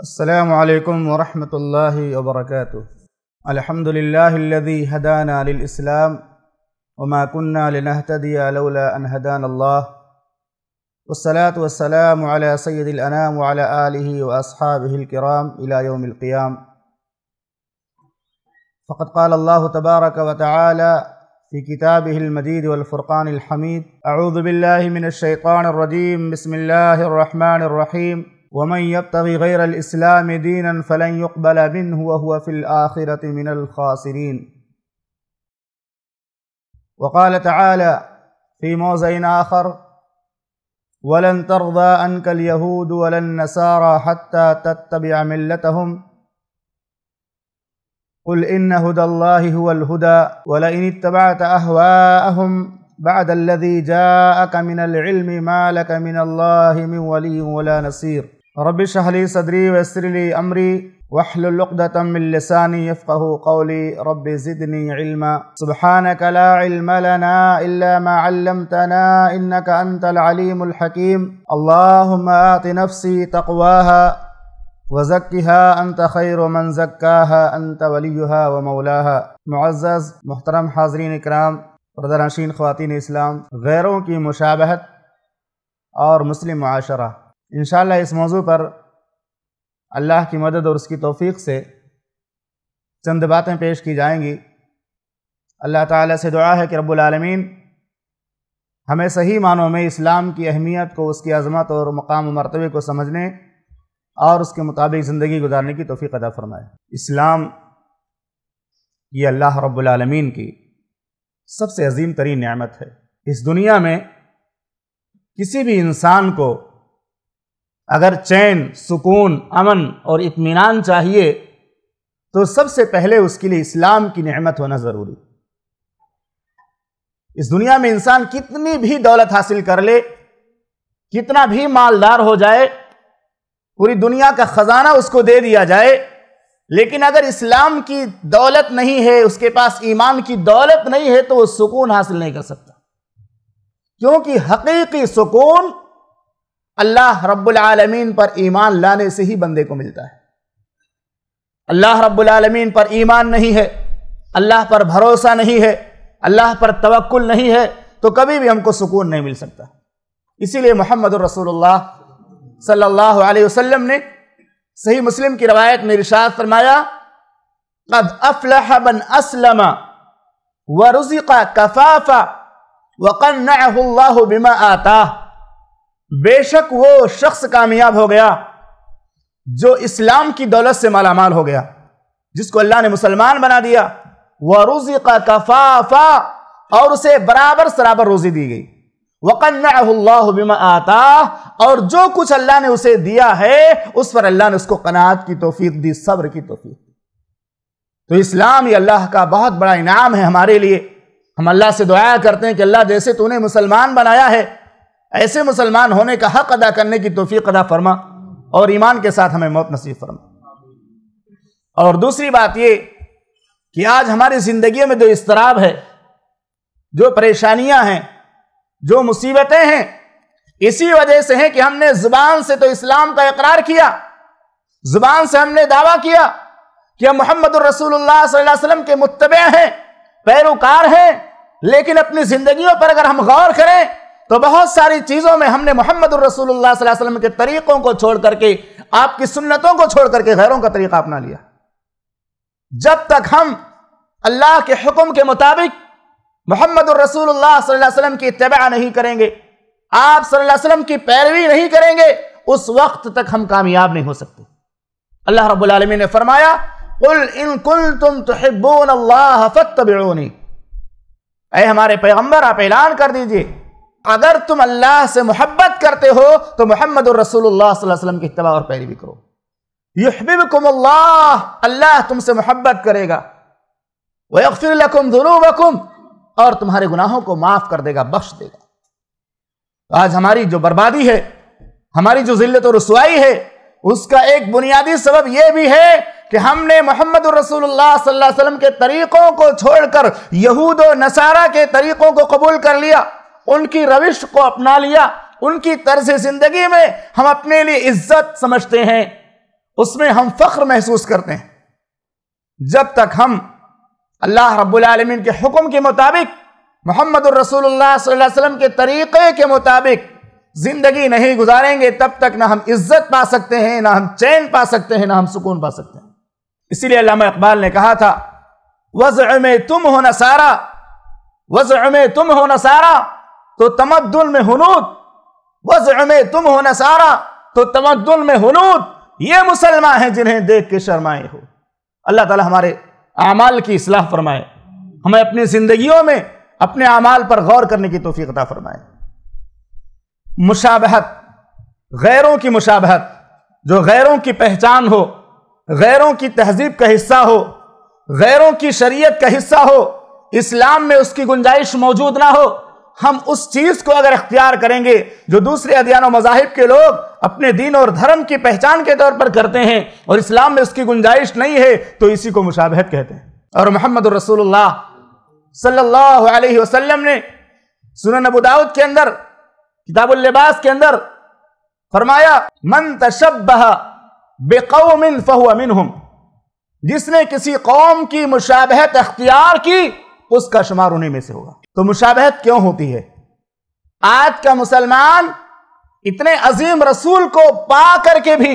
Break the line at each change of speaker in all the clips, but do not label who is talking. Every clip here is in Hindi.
السلام عليكم ورحمة الله وبركاته الحمد لله الذي هدانا للإسلام وما كنا لنهتدي لولا أن هدانا الله والصلاة والسلام على سيد الأنام وعلى آله وأصحابه الكرام إلى يوم القيام فقد قال الله تبارك وتعالى في كتابه المجيد والفرقان الحميد أعوذ بالله من الشيطان الرجيم بسم الله الرحمن الرحيم ومن يبتغي غير الاسلام دينا فلن يقبل منه وهو في الاخره من الخاسرين وقال تعالى في موضع اخر ولن ترضى عنك اليهود ولا النصارى حتى تتبع ملتهم قل ان هدى الله هو الهدى ولئن اتبعت اهواءهم بعد الذي جاءك من العلم ما لك من الله من ولي ولا نصير रबिश हली सदरी वसरली अमरी वहलुलदातमिलसानी यफ़क़ कौली रब ज़िदनी इल्मा सुबहान कला इल्मलना इल्लमतना इन्नक अंतल अलीमुल अंत खैर मन ज़क्काहा अंत वली व मौलाहा मुआज़ मोहतरम हाजरीन इकराम रदनशीन ख़वातिन इस्लाम गैरों की मुशाबहत और मुस्लिम माशरा इन इस मौजू पर अल्लाह की मदद और उसकी तोफ़ी से चंद बातें पेश की जाएंगी अल्लाह ताला से दुआ है कि रब्बुलमीन हमें सही मानों में इस्लाम की अहमियत को उसकी अजमत और मकाम मरतबे को समझने और उसके मुताबिक ज़िंदगी गुजारने की तोफ़ी अदा फ़रमाए इस्लाम ये अल्लाह रब्लमीन की सबसे अजीम तरीन नमत है इस दुनिया में किसी भी इंसान को अगर चैन सुकून अमन और इत्मीनान चाहिए तो सबसे पहले उसके लिए इस्लाम की नहमत होना ज़रूरी इस दुनिया में इंसान कितनी भी दौलत हासिल कर ले कितना भी मालदार हो जाए पूरी दुनिया का ख़जाना उसको दे दिया जाए लेकिन अगर इस्लाम की दौलत नहीं है उसके पास ईमान की दौलत नहीं है तो वो सुकून हासिल नहीं कर सकता क्योंकि हकीकी सुकून अल्लाह रब्लमीन पर ईमान लाने से ही बंदे को मिलता है अल्लाह रब्लमीन पर ईमान नहीं है अल्लाह पर भरोसा नहीं है अल्लाह पर तवक्ल नहीं है तो कभी भी हमको सुकून नहीं मिल सकता इसीलिए मोहम्मद रसूलुल्लाह सल्लल्लाहु अलैहि वसल्लम ने सही मुस्लिम की रवायत में इरशाद फरमाया कद अफलह कफाफा व बिमा आता बेशक वो शख्स कामयाब हो गया जो इस्लाम की दौलत से मालामाल हो गया जिसको अल्लाह ने मुसलमान बना दिया वह रोजी का कफाफा और उसे बराबर सराबर रोजी दी गई वकन्नाबिमा आता और जो कुछ अल्लाह ने उसे दिया है उस पर अल्लाह ने उसको कनात की तोफीक दी सब्र की तोफीक तो इस्लाम ये अल्लाह का बहुत बड़ा इनाम है हमारे लिए हम अल्लाह से दुआ करते हैं कि अल्लाह जैसे तूने मुसलमान बनाया है ऐसे मुसलमान होने का हक अदा करने की तोफ़ी अदा फरमा और ईमान के साथ हमें मौत नसीब फरमा और दूसरी बात ये कि आज हमारी ज़िंदगी में जो इसतराब है जो परेशानियां हैं जो मुसीबतें हैं इसी वजह से हैं कि हमने ज़ुबान से तो इस्लाम का इकरार किया ज़ुबान से हमने दावा किया कि हम मोहम्मद वसल्लम के मुतबे हैं पैरोकार हैं लेकिन अपनी ज़िंदगियों पर अगर हम गौर करें तो बहुत सारी चीज़ों में हमने मोहम्मद वसल्लम के तरीक़ों को छोड़ करके आपकी सुन्नतों को छोड़ करके गैरों का तरीक़ा अपना लिया जब तक हम अल्लाह के हुक्म के मुताबिक मोहम्मद वसल्लम की तबाह नहीं करेंगे आप सल्लल्लाहु अलैहि वसल्लम की पैरवी नहीं करेंगे उस वक्त तक हम कामयाब नहीं हो सकते अल्लाह रब्बुल आलमीन ने फरमाया कुल इन कुल तुम तहिब्बून अल्लाह फत्तबिऊनी हमारे पैगंबर आप ऐलान कर दीजिए अगर तुम अल्लाह से मोहब्बत करते हो तो मोहम्मद रसोल्लाम की इतबा और पैरवी करो युहबिबकुम अल्लाह अल्लाह तुमसे मोहब्बत करेगा वफ़िरकुम जुनूबकुम और तुम्हारे गुनाहों को माफ़ कर देगा बख्श देगा तो आज हमारी जो बर्बादी है हमारी जो जिल्लत और रसवाई है उसका एक बुनियादी सबब यह भी है कि हमने मोहम्मद रसूलुल्लाह सल्लल्लाहु अलैहि वसल्लम के तरीक़ों को छोड़कर यहूद और नसारा के तरीक़ों को कबूल कर लिया उनकी रविश को अपना लिया उनकी तर्ज जिंदगी में हम अपने लिए इज्जत समझते हैं उसमें हम फख्र महसूस करते हैं जब तक हम अल्लाह रब्लमिन के हुक्म के मुताबिक मोहम्मद वसल्लम के तरीक़े के मुताबिक ज़िंदगी नहीं गुजारेंगे तब तक ना हम इज्जत पा सकते हैं ना हम चैन पा सकते हैं ना हम सुकून पा सकते हैं इसीलिए अलामा इकबाल ने कहा था वज़ में तुम हो न सारा वज़ में तुम हो न सारा तो तमद्दुल में हनूत वज में तुम हो नसारा तो तमद्दुल में हनूत ये मुसलमान हैं जिन्हें देख के शर्माए हो अल्लाह ताला हमारे अमाल की असलाह फरमाए हमें अपनी जिंदगियों में अपने अमाल पर गौर करने की तोफ़ी अता फरमाए मुशाबहत गैरों की मुशाबहत जो गैरों की पहचान हो गैरों की तहजीब का हिस्सा हो गैरों की शरीयत का हिस्सा हो इस्लाम में उसकी गुंजाइश मौजूद ना हो हम उस चीज को अगर अख्तियार करेंगे जो दूसरे अध्ययन मजाहिब के लोग अपने दीन और धर्म की पहचान के तौर पर करते हैं और इस्लाम में उसकी गुंजाइश नहीं है तो इसी को मुशाबहत कहते हैं और मोहम्मद रसूलुल्लाह सल्लल्लाहु अलैहि वसल्लम ने सुनन अबू दाऊद के अंदर किताबुल लिबास के अंदर फरमाया मन तशब्बह बेकौमिन फहुआ मिनहुम जिसने किसी कौम की मुशाबहत अख्तियार की उसका शुमार उन्हीं में से होगा तो मुशाबहत क्यों होती है आज का मुसलमान इतने अजीम रसूल को पा करके भी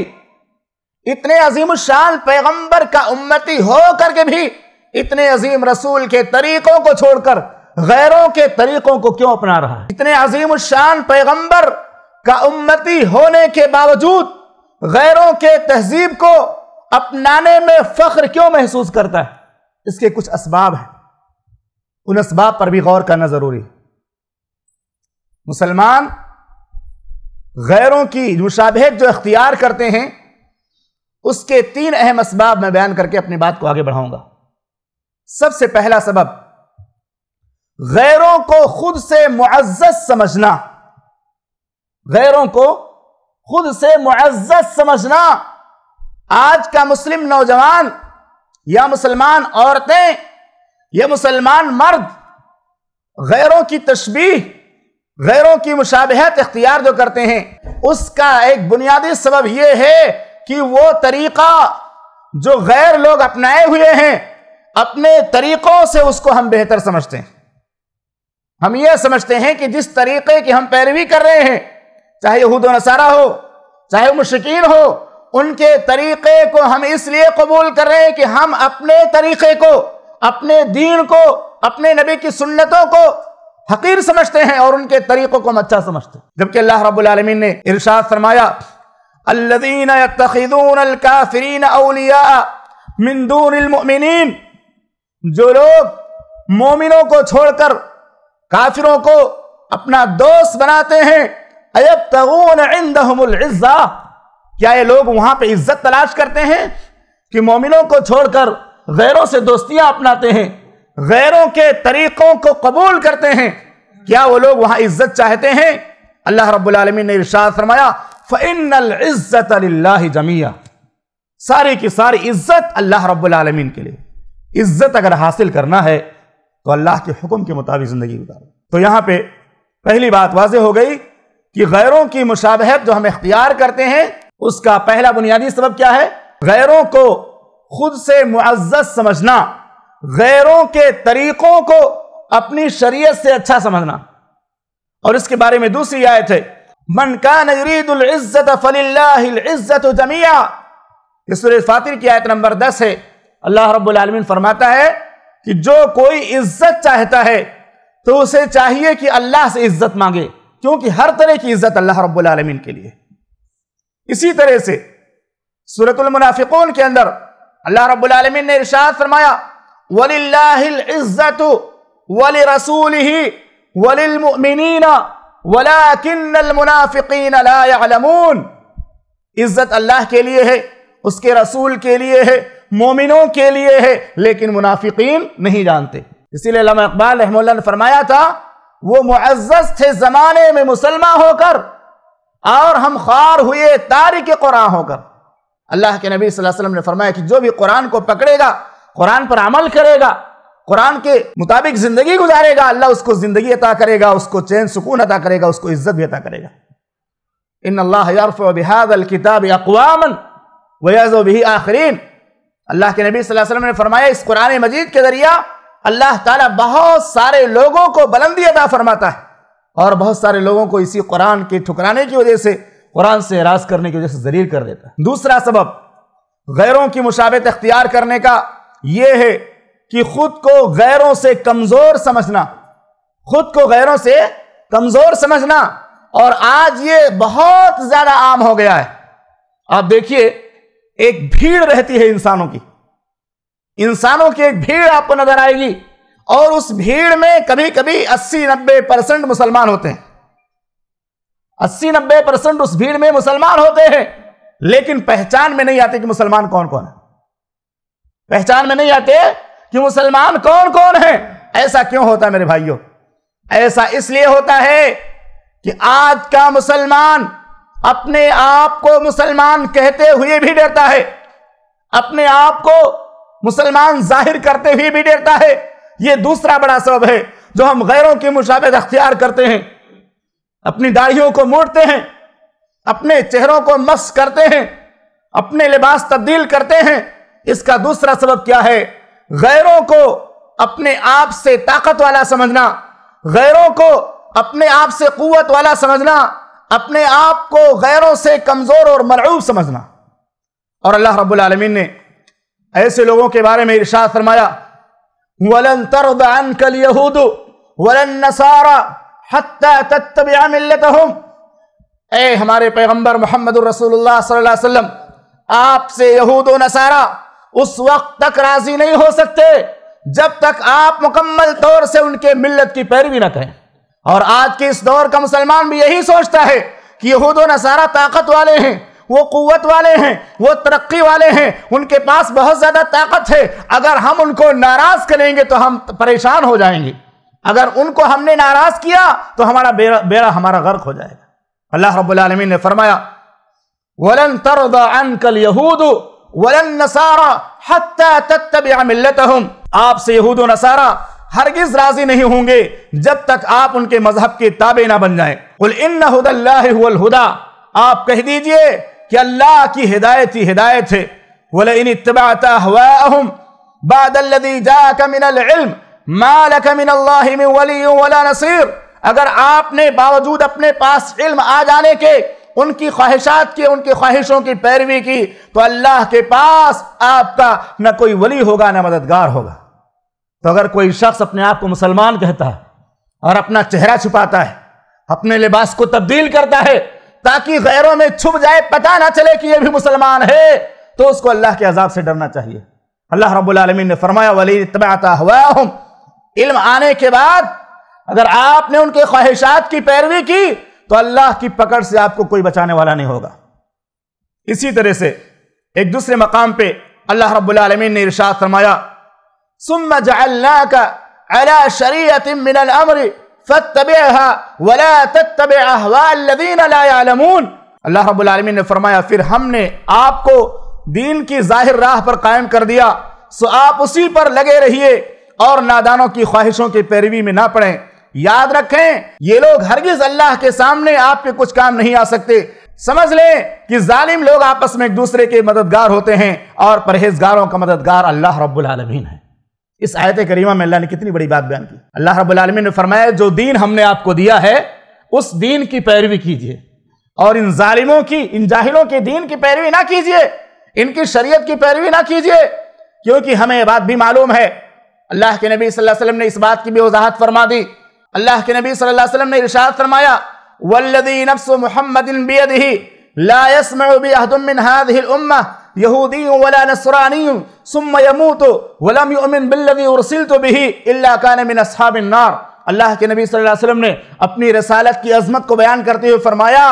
इतने अजीम शान पैगंबर का उम्मती हो करके भी इतने अजीम रसूल के तरीकों को छोड़कर गैरों के तरीकों को क्यों अपना रहा है इतने अजीम शान पैगंबर का उम्मती होने के बावजूद गैरों के तहजीब को अपनाने में फख्र क्यों महसूस करता है इसके कुछ इसबाब हैं उन इसबाब पर भी गौर करना ज़रूरी मुसलमान गैरों की मुशाबहत जो अख्तियार करते हैं उसके तीन अहम इसबाब मैं बयान करके अपनी बात को आगे बढ़ाऊंगा सबसे पहला सबब गैरों को खुद से मुआज़त समझना गैरों को खुद से मुआज़त समझना आज का मुस्लिम नौजवान या मुसलमान औरतें ये मुसलमान मर्द गैरों की तशबी गैरों की मुशाबहत इख्तियार जो करते हैं उसका एक बुनियादी सबब यह है कि वो तरीका जो गैर लोग अपनाए हुए हैं अपने तरीकों से उसको हम बेहतर समझते हैं हम यह समझते हैं कि जिस तरीके की हम पैरवी कर रहे हैं चाहे यहूद नसारा हो चाहे मुशकिन हो उनके तरीक़े को हम इसलिए कबूल कर रहे हैं कि हम अपने तरीक़े को अपने दीन को अपने नबी की सुन्नतों को हकीर समझते हैं और उनके तरीकों को अच्छा समझते हैं जबकि अल्लाह रब्बुल आलमीन ने इरशाद फरमाया अल्लदीन यत्तखिदून जो लोग मोमिनों को छोड़कर काफिरों को अपना दोस्त बनाते हैं अयब तगून क्या ये लोग वहां पे इज्जत तलाश करते हैं कि मोमिनों को छोड़कर गैरों से दोस्तियां अपनाते हैं गैरों के तरीक़ों को कबूल करते हैं क्या वो लोग वहां इज्जत चाहते हैं अल्लाह रब्लमी ने इर्शाद फरमाया फ़िन इज़्ज़त जमिया सारी की सारी इज्जत अल्लाह रबालमीन के लिए इज्जत अगर हासिल करना है तो अल्लाह के हुक्म के मुताबिक ज़िंदगी गुजारो तो यहां पे पहली बात वाज हो गई कि गैरों की मुशाबहत जो हम इख्तियार करते हैं उसका पहला बुनियादी सबब क्या है गैरों को खुद से मुआज़त समझना गैरों के तरीक़ों को अपनी शरीयत से अच्छा समझना और इसके बारे में दूसरी आयत है मन का नजरीदुल्ज़त फलिल्लाज़त जमिया फातिर की आयत नंबर दस है अल्लाह रब्बुल आलमीन फरमाता है कि जो कोई इज्जत चाहता है तो उसे चाहिए कि अल्लाह से इज्जत मांगे क्योंकि हर तरह की इज्जत अल्लाह रब्बुल आलमीन के लिए इसी तरह से सूरतुल मुनाफिकून के अंदर अल्लाह रब्बुल आलमीन ने इरशाद फरमाया वलिल्लाहिल इज्जतु वलि वलिलमुमिनीना वलिल वलाकिन्नल मुनाफिकीन ला यअलमून इज्जत अल्लाह के लिए है उसके रसूल के लिए है मोमिनों के लिए है लेकिन मुनाफिकीन नहीं जानते इसीलिए लमा इकबाल रहमल्ला ने फरमाया था वो मुअज्जज थे ज़माने में मुसलमान होकर और हम खार हुए तारिक कुरान होकर अल्लाह के नबी वसल्लम ने फरमाया कि जो भी कुरान को पकड़ेगा कुरान पर अमल करेगा कुरान के मुताबिक जिंदगी गुजारेगा अल्लाह उसको जिंदगी अता करेगा उसको चैन सुकून अता करेगा उसको इज्जत भी अता करेगा इन अल्लाह किताब अकवामन वही आखरीन अल्लाह के नबी वसल्लम ने फरमाया इस कुरान मजीद के जरिया अल्लाह ताला बहुत सारे लोगों को बुलंदी अदा फरमाता है और बहुत सारे लोगों को इसी कुरान के ठुकराने की वजह से कुरान से राज करने की वजह से जरीर कर देता है दूसरा सबब गैरों की मुशावत अख्तियार करने का यह है कि खुद को गैरों से कमज़ोर समझना खुद को गैरों से कमज़ोर समझना और आज ये बहुत ज़्यादा आम हो गया है आप देखिए एक भीड़ रहती है इंसानों की इंसानों की एक भीड़ आपको नजर आएगी और उस भीड़ में कभी कभी 80-90 परसेंट मुसलमान होते हैं अस्सी नब्बे परसेंट उस भीड़ में मुसलमान होते हैं लेकिन पहचान में नहीं आते कि मुसलमान कौन कौन है पहचान में नहीं आते कि मुसलमान कौन कौन है ऐसा क्यों होता है मेरे भाइयों ऐसा इसलिए होता है कि आज का मुसलमान अपने आप को मुसलमान कहते हुए भी डरता है अपने आप को मुसलमान जाहिर करते हुए भी डरता है यह दूसरा बड़ा सबब है जो हम गैरों की मुशाबत अख्तियार करते हैं अपनी दाढ़ियों को मोड़ते हैं अपने चेहरों को मस्क करते हैं अपने लिबास तब्दील करते हैं इसका दूसरा सबब क्या है गैरों को अपने आप से ताकत वाला समझना गैरों को अपने आप से कुत वाला समझना अपने आप को गैरों से कमज़ोर और मलूब समझना और अल्लाह रब्बुल रबालमीन ने ऐसे लोगों के बारे में इरशाद फरमाया वलन तरद अनकल यहूद वलन नसारा हमारे पैगम्बर मोहम्मद आपसे यहूद नसारा उस वक्त तक राजी नहीं हो सकते जब तक आप मुकम्मल तौर से उनके मिल्लत की पैरवी न करें और आज के इस दौर का मुसलमान भी यही सोचता है कि यहूद नसारा ताकत वाले हैं वो कुत वाले हैं वो तरक्की वाले हैं उनके पास बहुत ज़्यादा ताकत है अगर हम उनको नाराज़ करेंगे तो हम परेशान हो जाएंगे अगर उनको हमने नाराज किया तो हमारा बेरा, बेरा हमारा गर्क हो जाएगा अल्लाह रबालमीन ने फरमाया वलन तरद अनकल यहूद वलन नसारा आपसे यहूद नसारा हरगिज राजी नहीं होंगे जब तक आप उनके मजहब के ताबे ना बन जाए उल इन हुदा आप कह दीजिए कि अल्लाह की हिदायत ही हिदायत है वल इन इतबाता हुआ बादल जा का मिनल इल्म वला नसीर अगर आपने बावजूद अपने पास इल्म आ जाने के उनकी ख्वाहिशात की उनकी ख्वाहिशों की पैरवी की तो अल्लाह के पास आपका न कोई वली होगा ना मददगार होगा तो अगर कोई शख्स अपने आप को मुसलमान कहता है और अपना चेहरा छुपाता है अपने लिबास को तब्दील करता है ताकि गैरों में छुप जाए पता ना चले कि यह भी मुसलमान है तो उसको अल्लाह के अजाब से डरना चाहिए अल्लाह रबालमीन ने फरमाया वली तबाता हुआ इल्म आने के बाद अगर आपने उनके ख्वाहिशात की पैरवी की तो अल्लाह की पकड़ से आपको कोई बचाने वाला नहीं होगा इसी तरह से एक दूसरे मकाम पे अल्लाह रबालमीन ने इरशाद फरमाया सुम का वला अल्लाह रबालमीन ने फरमाया फिर हमने आपको दीन की जाहिर राह पर कायम कर दिया सो आप उसी पर लगे रहिए और नादानों की ख्वाहिशों की पैरवी में ना पड़ें याद रखें ये लोग हरगिज अल्लाह के सामने आपके कुछ काम नहीं आ सकते समझ लें कि जालिम लोग आपस में एक दूसरे के मददगार होते हैं और परहेजगारों का मददगार अल्लाह रब्बुल आलमीन है इस आयत करीमा में अल्लाह ने कितनी बड़ी बात बयान की अल्लाह रब्बुल आलमीन ने फरमाया जो दीन हमने आपको दिया है उस दीन की पैरवी कीजिए और इन जालिमों की इन जाहिलों के दीन की पैरवी ना कीजिए इनकी शरीयत की पैरवी ना कीजिए क्योंकि हमें बात भी मालूम है अल्लाह के नबी सल्लल्लाहु अलैहि वसल्लम ने इस बात की भी वजाहत फरमा दी अल्लाह के नबी सल्लल्लाहु अलैहि वसल्लम ने इरशाद फरमाया वल्लदी नफ्स मुहम्मद बियदिही ला यस्मउ बिअहदुम मिन हादिही उम्मा यहूदी वला नसरानी सुम्म यमूतु वलम युमिन बिल्लजी उरसिलतु बिही इल्ला कान मिन असहाबिन नार अल्लाह के नबी सल्लल्लाहु अलैहि वसल्लम ने अपनी रसालत की अजमत को बयान करते हुए फरमाया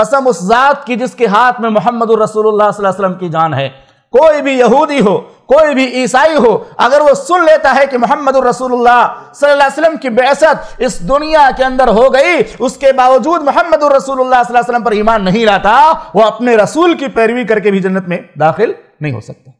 कसम उस जात की जिसके हाथ में मोहम्मद रसूलुल्लाह सल्लल्लाहु अलैहि वसल्लम की जान है कोई भी यहूदी हो कोई भी ईसाई हो अगर वो सुन लेता है कि मोहम्मद वसल्लम की बेसत इस दुनिया के अंदर हो गई उसके बावजूद मोहम्मद वसल्लम पर ईमान नहीं लाता वो अपने रसूल की पैरवी करके भी जन्नत में दाखिल नहीं हो सकता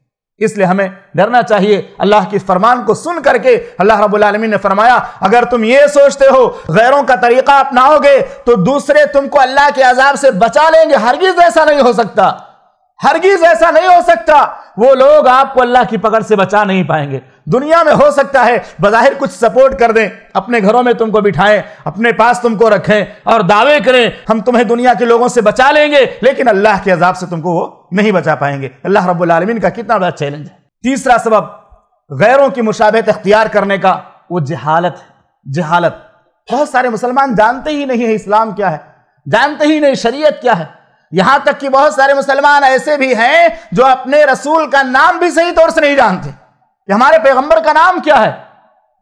इसलिए हमें डरना चाहिए अल्लाह के फरमान को सुन करके अल्लाह रबालमीन ने फरमाया अगर तुम ये सोचते हो गैरों का तरीका अपनाओगे तो दूसरे तुमको अल्लाह के अजाब से बचा लेंगे हरगिज ऐसा नहीं हो सकता हरगिज ऐसा नहीं हो सकता वो लोग आपको अल्लाह की पकड़ से बचा नहीं पाएंगे दुनिया में हो सकता है बाहिर कुछ सपोर्ट कर दें अपने घरों में तुमको बिठाएं अपने पास तुमको रखें और दावे करें हम तुम्हें दुनिया के लोगों से बचा लेंगे लेकिन अल्लाह के अजाब से तुमको वो नहीं बचा पाएंगे अल्लाह रबालमीन का कितना बड़ा चैलेंज है तीसरा सबब गैरों की मुशाबत अख्तियार करने का वो जहालत है जहालत बहुत सारे मुसलमान जानते ही नहीं है इस्लाम क्या है जानते ही नहीं शरीयत क्या है यहां तक कि बहुत सारे मुसलमान ऐसे भी हैं जो अपने रसूल का नाम भी सही तौर से नहीं जानते कि हमारे पैगंबर का नाम क्या है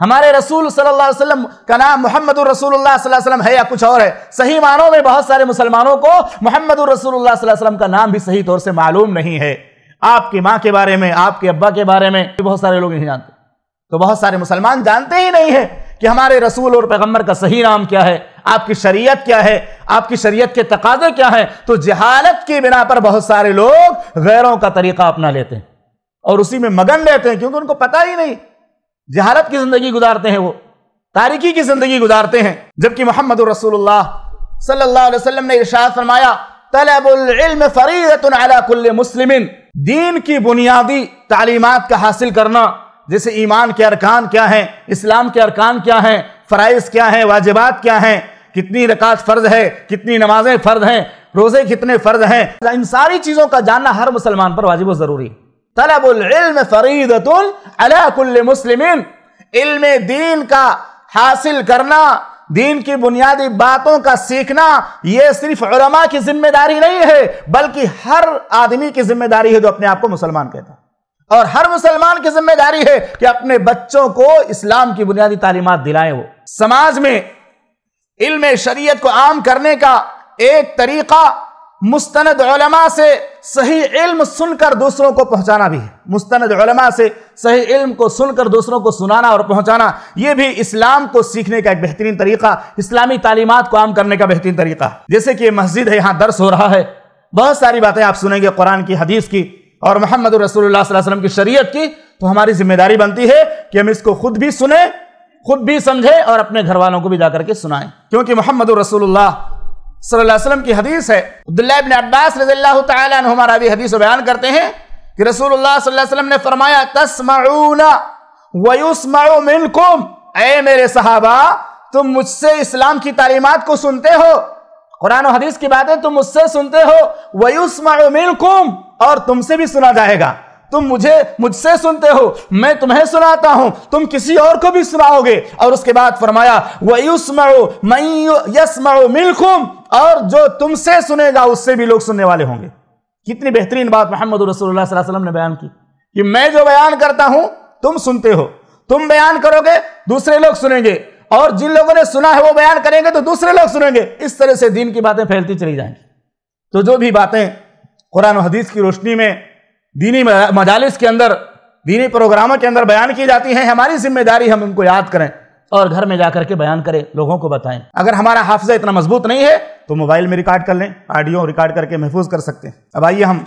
हमारे रसूल सल्लल्लाहु अलैहि वसल्लम का नाम मोहम्मद रसूल वसल्लम है या कुछ और है सही मानों में बहुत सारे मुसलमानों को मोहम्मद रसूल वसल्लम का नाम भी सही तौर से मालूम नहीं है आपकी माँ के बारे में आपके अब्बा के बारे में बहुत सारे लोग नहीं जानते तो बहुत सारे मुसलमान जानते ही नहीं है कि हमारे रसूल और पैगम्बर का सही नाम क्या है आपकी शरीयत क्या है आपकी शरीयत के तकाजे क्या हैं तो जहालत की बिना पर बहुत सारे लोग गैरों का तरीका अपना लेते हैं और उसी में मगन रहते हैं क्योंकि उनको पता ही नहीं जहालत की जिंदगी गुजारते हैं वो तारीकी की जिंदगी गुजारते हैं जबकि मोहम्मद रसूलुल्लाह सल्लल्लाहु अलैहि वसल्लम ने इरशाद फरमाया तलबुल फरीदतुल मुस्लिम दीन की बुनियादी तालीमत का हासिल करना जैसे ईमान के अरकान क्या हैं इस्लाम के अरकान क्या हैं फ़राइज़ क्या हैं वाजिबात क्या हैं कितनी रकात फ़र्ज है कितनी नमाजें फ़र्ज हैं रोज़े कितने फ़र्ज हैं इन सारी चीज़ों का जानना हर मुसलमान पर वाजिब ज़रूरी तलबुल्म मुस्लिम इल्म दीन का हासिल करना दीन की बुनियादी बातों का सीखना यह सिर्फ उलमा की जिम्मेदारी नहीं है बल्कि हर आदमी की जिम्मेदारी है जो अपने आप को मुसलमान कहता है और हर मुसलमान की जिम्मेदारी है कि अपने बच्चों को इस्लाम की बुनियादी तालीमत दिलाए वो समाज में इल्म शरीयत को आम करने का एक तरीका मुस्तनद उलमा से सही इल्म सुनकर दूसरों को पहुंचाना भी है मुस्तनद उलमा से सही इल्म को सुनकर दूसरों को सुनाना और पहुंचाना यह भी इस्लाम को सीखने का एक बेहतरीन तरीका इस्लामी तालीमत को आम करने का बेहतरीन तरीका जैसे कि मस्जिद है यहाँ दर्स हो रहा है बहुत सारी बातें आप सुनेंगे कुरान की हदीस की और मोहम्मद रसूल वसलम की शरीयत की तो हमारी जिम्मेदारी बनती है कि हम इसको खुद भी सुने खुद भी समझे और अपने घर वालों को भी जाकर के सुनाए क्योंकि मोहम्मद रसूलुल्लाह वसल्लम की हदीस है अब्दुल्लाबिन अब्बास हमारा भी हदीस बयान करते हैं कि रसूलुल्लाह वसल्लम ने फरमाया तस्माऊना वयुस्माउ मिनकुम ए मेरे सहाबा तुम मुझसे इस्लाम की तालीमत को सुनते हो कुरान हदीस की बातें तुम मुझसे सुनते हो वयुस्माउ मिनकुम और तुमसे भी सुना जाएगा तुम मुझे मुझसे सुनते हो मैं तुम्हें सुनाता हूं तुम किसी और को भी सुनाओगे और उसके बाद फरमाया मो मिलखुम और जो तुमसे सुनेगा उससे भी लोग सुनने वाले होंगे कितनी बेहतरीन बात मोहम्मद रसोल्ला ने बयान की कि मैं जो बयान करता हूं तुम सुनते हो तुम बयान करोगे दूसरे लोग सुनेंगे और जिन लोगों ने सुना है वो बयान करेंगे तो दूसरे लोग सुनेंगे इस तरह से दीन की बातें फैलती चली जाएंगी तो जो भी बातें कुरान हदीस की रोशनी में दीनी मजालिस के अंदर दीनी प्रोग्रामों के अंदर बयान की जाती हैं हमारी जिम्मेदारी हम उनको याद करें और घर में जाकर के बयान करें लोगों को बताएं अगर हमारा हाफजा इतना मजबूत नहीं है तो मोबाइल में रिकॉर्ड कर लें ऑडियो रिकॉर्ड करके महफूज कर सकते हैं अब आइए हम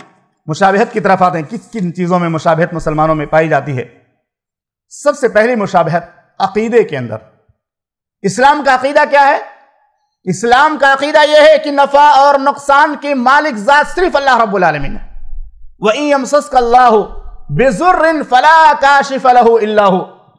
मुशाबहत की तरफ आते हैं किस किन चीज़ों में मुशाबहत मुसलमानों में पाई जाती है सबसे पहली मुशाबहत अकीदे के अंदर इस्लाम का अकीदा क्या है इस्लाम का अकीदा यह है कि नफ़ा और नुकसान की मालिक ज़ात सिर्फ अल्लाह रब्बुल आलमीन है वईमसल्लाह बेजुर फला काशिफ अल्लाह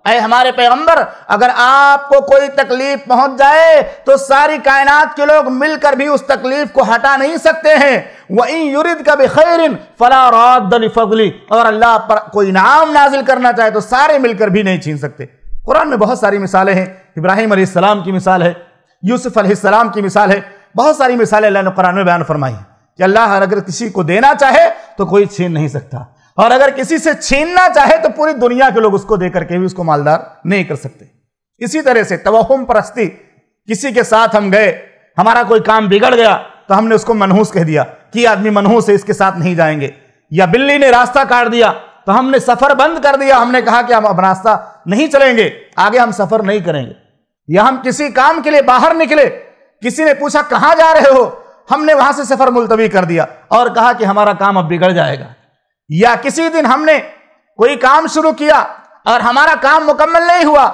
अरे हमारे पैगंबर अगर आपको कोई तकलीफ पहुंच जाए तो सारी कायनात के लोग मिलकर भी उस तकलीफ को हटा नहीं सकते हैं वहीं युरिद का भी खैरिन फलाफली और अल्लाह पर कोई इनाम नाजिल करना चाहे तो सारे मिलकर भी नहीं छीन सकते कुरान में बहुत सारी मिसालें हैं इब्राहिम की मिसाल है यूसुफ़ की मिसाल है बहुत सारी मिसालें अल्लाह ने कुरान में बयान फरमाई हैं कि अल्लाह अगर किसी को देना चाहे तो कोई छीन नहीं सकता और अगर किसी से छीनना चाहे तो पूरी दुनिया के लोग उसको दे करके भी उसको मालदार नहीं कर सकते इसी तरह से तवहम परस्ती किसी के साथ हम गए हमारा कोई काम बिगड़ गया तो हमने उसको मनहूस कह दिया कि आदमी मनहूस है इसके साथ नहीं जाएंगे या बिल्ली ने रास्ता काट दिया तो हमने सफर बंद कर दिया हमने कहा कि हम अब रास्ता नहीं चलेंगे आगे हम सफर नहीं करेंगे या हम किसी काम के लिए बाहर निकले किसी ने पूछा कहाँ जा रहे हो हमने वहां से सफर मुलतवी कर दिया और कहा कि हमारा काम अब बिगड़ जाएगा या किसी दिन हमने कोई काम शुरू किया और हमारा काम मुकम्मल नहीं हुआ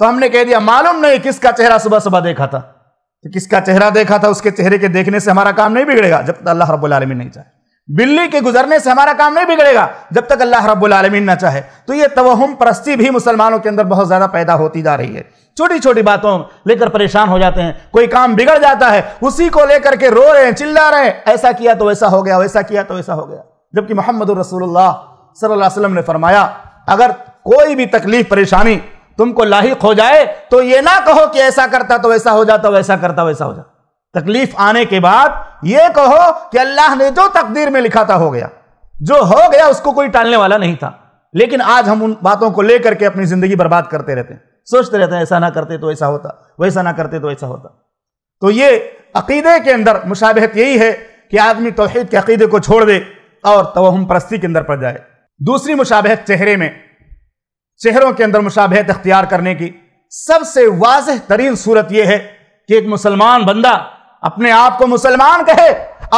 तो हमने कह दिया मालूम नहीं किसका चेहरा सुबह सुबह देखा था तो किसका चेहरा देखा था उसके चेहरे के देखने से हमारा काम नहीं बिगड़ेगा जब तक अल्लाह रब्बुल आलमीन नहीं चाहे बिल्ली के गुजरने से हमारा काम नहीं बिगड़ेगा जब तक अल्लाह रब्बुल आलमीन ना चाहे तो ये तवहम परस्ती भी मुसलमानों के अंदर बहुत ज़्यादा पैदा होती जा रही है छोटी छोटी बातों लेकर परेशान हो जाते हैं कोई काम बिगड़ जाता है उसी को लेकर के रो रहे हैं चिल्ला रहे हैं ऐसा किया तो वैसा हो गया वैसा किया तो वैसा हो गया जबकि मोहम्मद रसूलुल्लाह सल्लल्लाहु अलैहि वसल्लम ने फरमाया अगर कोई भी तकलीफ परेशानी तुमको लाक हो जाए तो ये ना कहो कि ऐसा करता तो वैसा हो जाता वैसा करता वैसा हो जाता तकलीफ आने के बाद ये कहो कि अल्लाह ने जो तकदीर में लिखा था हो गया जो हो गया उसको कोई टालने वाला नहीं था लेकिन आज हम उन बातों को लेकर के अपनी जिंदगी बर्बाद करते रहते हैं सोचते रहते हैं ऐसा ना करते तो ऐसा होता वैसा ना करते तो ऐसा होता तो ये अकीदे के अंदर मुशाबहत यही है कि आदमी तोहहीद के अकीदे को छोड़ दे और तवहम परस्ती के अंदर पड़ जाए दूसरी मुशाबहत चेहरे में चेहरों के अंदर मुशाबहत अख्तियार करने की सबसे वाज तरीन सूरत यह है कि एक मुसलमान बंदा अपने आप को मुसलमान कहे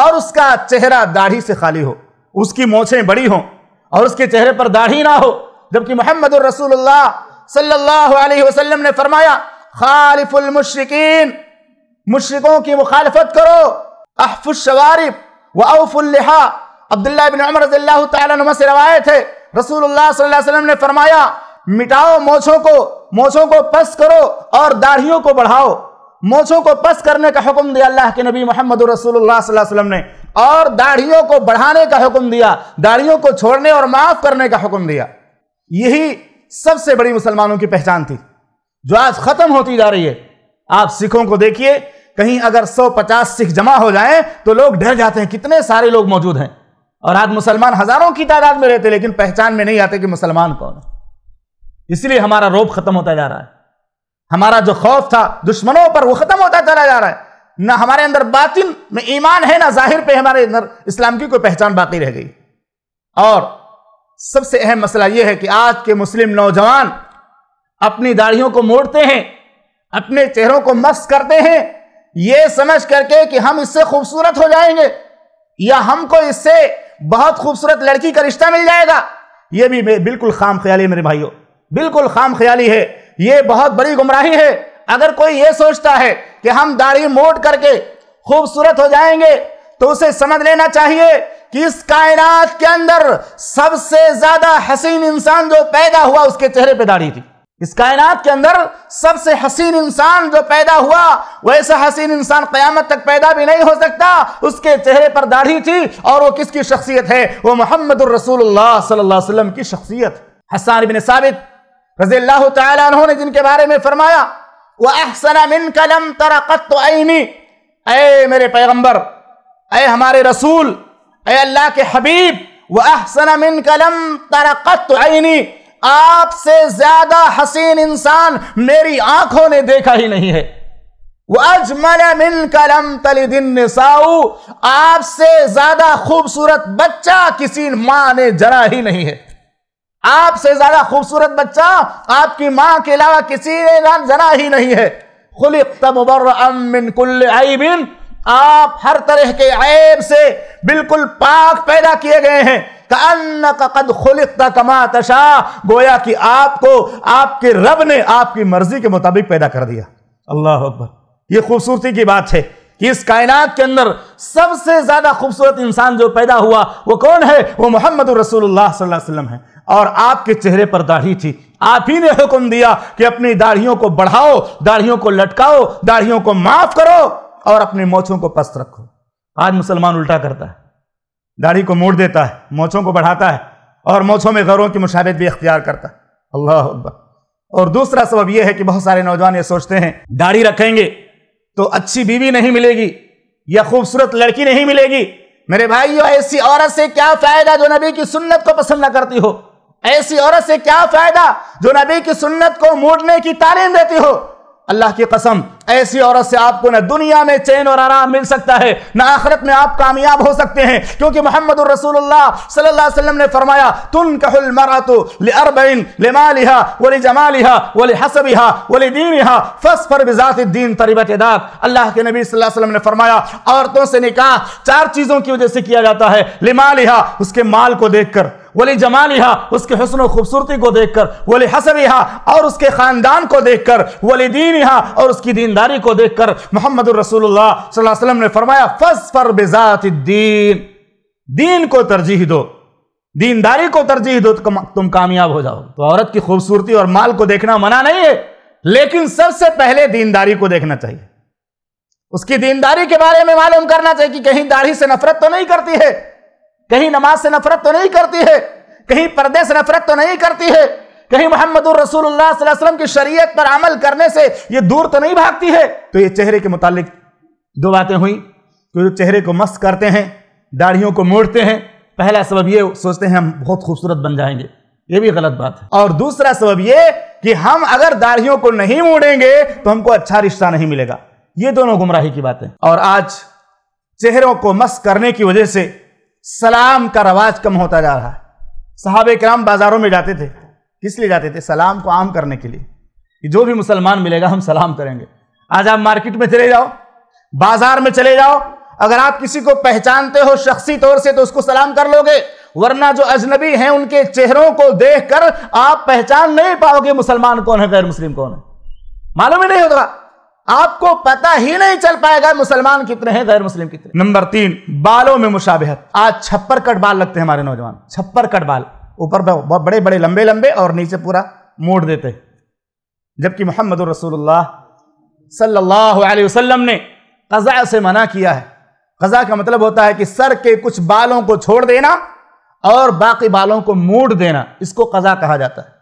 और उसका चेहरा दाढ़ी से खाली हो उसकी मोछें बड़ी हों और उसके चेहरे पर दाढ़ी ना हो जबकि मोहम्मद रसूलुल्लाह सल्लल्लाहु अलैहि वसल्लम ने फरमाया खालिफुल मुशरकिन मुशरकों की मुखालफत करो अहफुलशवारिब व अवफुल्लिहा अब्दुल्ला बिन उमर रजील्ला तुम से रवायत है रसूलुल्लाह सल्लल्लाहु अलैहि वसल्लम ने फरमाया मिटाओ मोछों को मोछों को पस करो और दाढ़ियों को बढ़ाओ मोछों को पस करने का हुक्म दिया अल्लाह के नबी मोहम्मद रसूलुल्लाह सल्लल्लाहु अलैहि वसल्लम ने और दाढ़ियों को बढ़ाने का हुक्म दिया दाढ़ियों को छोड़ने और माफ करने का हुक्म दिया यही सबसे बड़ी मुसलमानों की पहचान थी जो आज खत्म होती जा रही है आप सिखों को देखिए कहीं अगर 150 सिख जमा हो जाएं तो लोग डर जाते हैं कितने सारे लोग मौजूद हैं और आज मुसलमान हजारों की तादाद में रहते लेकिन पहचान में नहीं आते कि मुसलमान कौन है इसलिए हमारा रोप खत्म होता जा रहा है हमारा जो खौफ था दुश्मनों पर वो खत्म होता चला जा रहा है ना हमारे अंदर बातिन में ईमान है ना जाहिर पे हमारे अंदर इस्लाम की कोई पहचान बाकी रह गई और सबसे अहम मसला यह है कि आज के मुस्लिम नौजवान अपनी दाढ़ियों को मोड़ते हैं अपने चेहरों को मस्त करते हैं यह समझ करके कि हम इससे खूबसूरत हो जाएंगे या हमको इससे बहुत खूबसूरत लड़की का रिश्ता मिल जाएगा यह भी बिल्कुल खाम ख्याली है मेरे भाइयों बिल्कुल खाम ख्याली है ये बहुत बड़ी गुमराही है अगर कोई ये सोचता है कि हम दाढ़ी मोड़ करके खूबसूरत हो जाएंगे तो उसे समझ लेना चाहिए कि इस कायनात के अंदर सबसे ज्यादा हसीन इंसान जो पैदा हुआ उसके चेहरे पे दाढ़ी थी इस कायनात के अंदर सबसे हसीन इंसान जो पैदा हुआ वैसा हसीन इंसान कयामत तक पैदा भी नहीं हो सकता उसके चेहरे पर दाढ़ी थी और वो किसकी शख्सियत है वो मोहम्मद रसूलुल्लाह सल्लल्लाहु अलैहि वसल्लम की शख्सियत हसन बिन साबित रजी अल्लाह ने जिनके बारे में फरमाया वह अहसन मिन कलम तरक़त तो मेरे पैगम्बर अय हमारे रसूल अय अल्लाह के हबीब व अहसन मिन कलम तरक़त आईनी आपसे ज्यादा हसीन इंसान मेरी आंखों ने देखा ही नहीं है वह अजमल मिन कलम तलिदिन साऊ आपसे ज्यादा खूबसूरत बच्चा किसी माँ ने जरा ही नहीं है आपसे ज्यादा खूबसूरत बच्चा आपकी माँ के अलावा किसी ने जरा ही नहीं है खुलिक तबर अम मिन कुल्ल आई बिन आप हर तरह के ऐब से बिल्कुल पाक पैदा किए गए हैं कद खुलता कमा तशा गोया कि आपको आपके रब ने आपकी मर्जी के मुताबिक पैदा कर दिया अल्लाह अकबर ये खूबसूरती की बात है कि इस कायनात के अंदर सबसे ज्यादा खूबसूरत इंसान जो पैदा हुआ वो कौन है वो मोहम्मद रसूलुल्लाह सल्लल्लाहु अलैहि वसल्लम है और आपके चेहरे पर दाढ़ी थी आप ही ने हुक्म दिया कि अपनी दाढ़ियों को बढ़ाओ दाढ़ियों को लटकाओ दाढ़ियों को माफ करो और अपने मोछों को पस्त रखो आज मुसलमान उल्टा करता है दाढ़ी को मोड़ देता है मोछों को बढ़ाता है और मोछों में गौरों की मुशाबत भी अख्तियार करता है अल्लाह अकबर और दूसरा सबब यह है कि बहुत सारे नौजवान ये सोचते हैं दाढ़ी रखेंगे तो अच्छी बीवी नहीं मिलेगी या खूबसूरत लड़की नहीं मिलेगी मेरे भाइयों ऐसी औरत से क्या फायदा जो नबी की सुन्नत को पसंद ना करती हो ऐसी औरत से क्या फायदा जो नबी की सुन्नत को मोड़ने की तालीम देती हो अल्लाह की कसम ऐसी औरत से आपको ना दुनिया में चैन और आराम मिल सकता है ना आखिरत में आप कामयाब हो सकते हैं क्योंकि मोहम्मद वसल्लम ने फरमाया तुन कहल मरातु अरबिन लिमा वली वली हसबिहा वली बिजात दीन तरीबत अल्लाह के नबी वसल्लम ने फरमाया औरतों से निकाह चार चीज़ों की वजह से किया जाता है लिमा लिहा उसके माल को देखकर वली जमाल यहाँ उसके हसन व खूबसूरती को देखकर वली हसब यहाँ और उसके खानदान को देखकर वली दीन यहाँ और उसकी दीन दीनदारी को देखकर मोहम्मद रसूलुल्लाह ने फरमाया फसफर बेजात दीन दीन को तरजीह दो दीनदारी को तरजीह दो तो तुम कामयाब हो जाओ तो औरत की खूबसूरती और माल को देखना मना नहीं है लेकिन सबसे पहले दीनदारी को देखना चाहिए उसकी दीनदारी के बारे में मालूम करना चाहिए कि कहीं दाढ़ी से नफरत तो नहीं करती है कहीं नमाज से नफरत तो नहीं करती है कहीं पर्दे से नफरत तो नहीं करती है कहीं मोहम्मद की शरीयत पर अमल करने से ये दूर तो नहीं भागती है तो ये चेहरे के मुतालिक दो बातें हुई तो जो चेहरे को मस्त करते हैं दाढ़ियों को मोड़ते हैं पहला सबब ये सोचते हैं हम बहुत खूबसूरत बन जाएंगे ये भी गलत बात है और दूसरा सबब ये कि हम अगर दाढ़ियों को नहीं मोड़ेंगे तो हमको अच्छा रिश्ता नहीं मिलेगा ये दोनों गुमराही की बातें और आज चेहरों को मस्त करने की वजह से सलाम का रवाज कम होता जा रहा है साहब कराम बाजारों में जाते थे किस लिए जाते थे सलाम को आम करने के लिए कि जो भी मुसलमान मिलेगा हम सलाम करेंगे आज आप मार्केट में चले जाओ बाजार में चले जाओ अगर आप किसी को पहचानते हो शख्सी तौर से तो उसको सलाम कर लोगे वरना जो अजनबी हैं उनके चेहरों को देखकर आप पहचान नहीं पाओगे मुसलमान कौन है गैर मुस्लिम कौन है मालूम ही नहीं होगा आपको पता ही नहीं चल पाएगा मुसलमान कितने हैं गैर मुस्लिम कितने नंबर तीन बालों में मुशाबहत आज छप्पर कट बाल लगते हैं हमारे नौजवान छप्पर कट बाल ऊपर बड़े बड़े लंबे लंबे और नीचे पूरा मोड़ देते जबकि मोहम्मद रसूलुल्लाह सल्लल्लाहु अलैहि वसल्लम ने कज़ा से मना किया है कज़ा का मतलब होता है कि सर के कुछ बालों को छोड़ देना और बाकी बालों को मोड़ देना इसको कज़ा कहा जाता है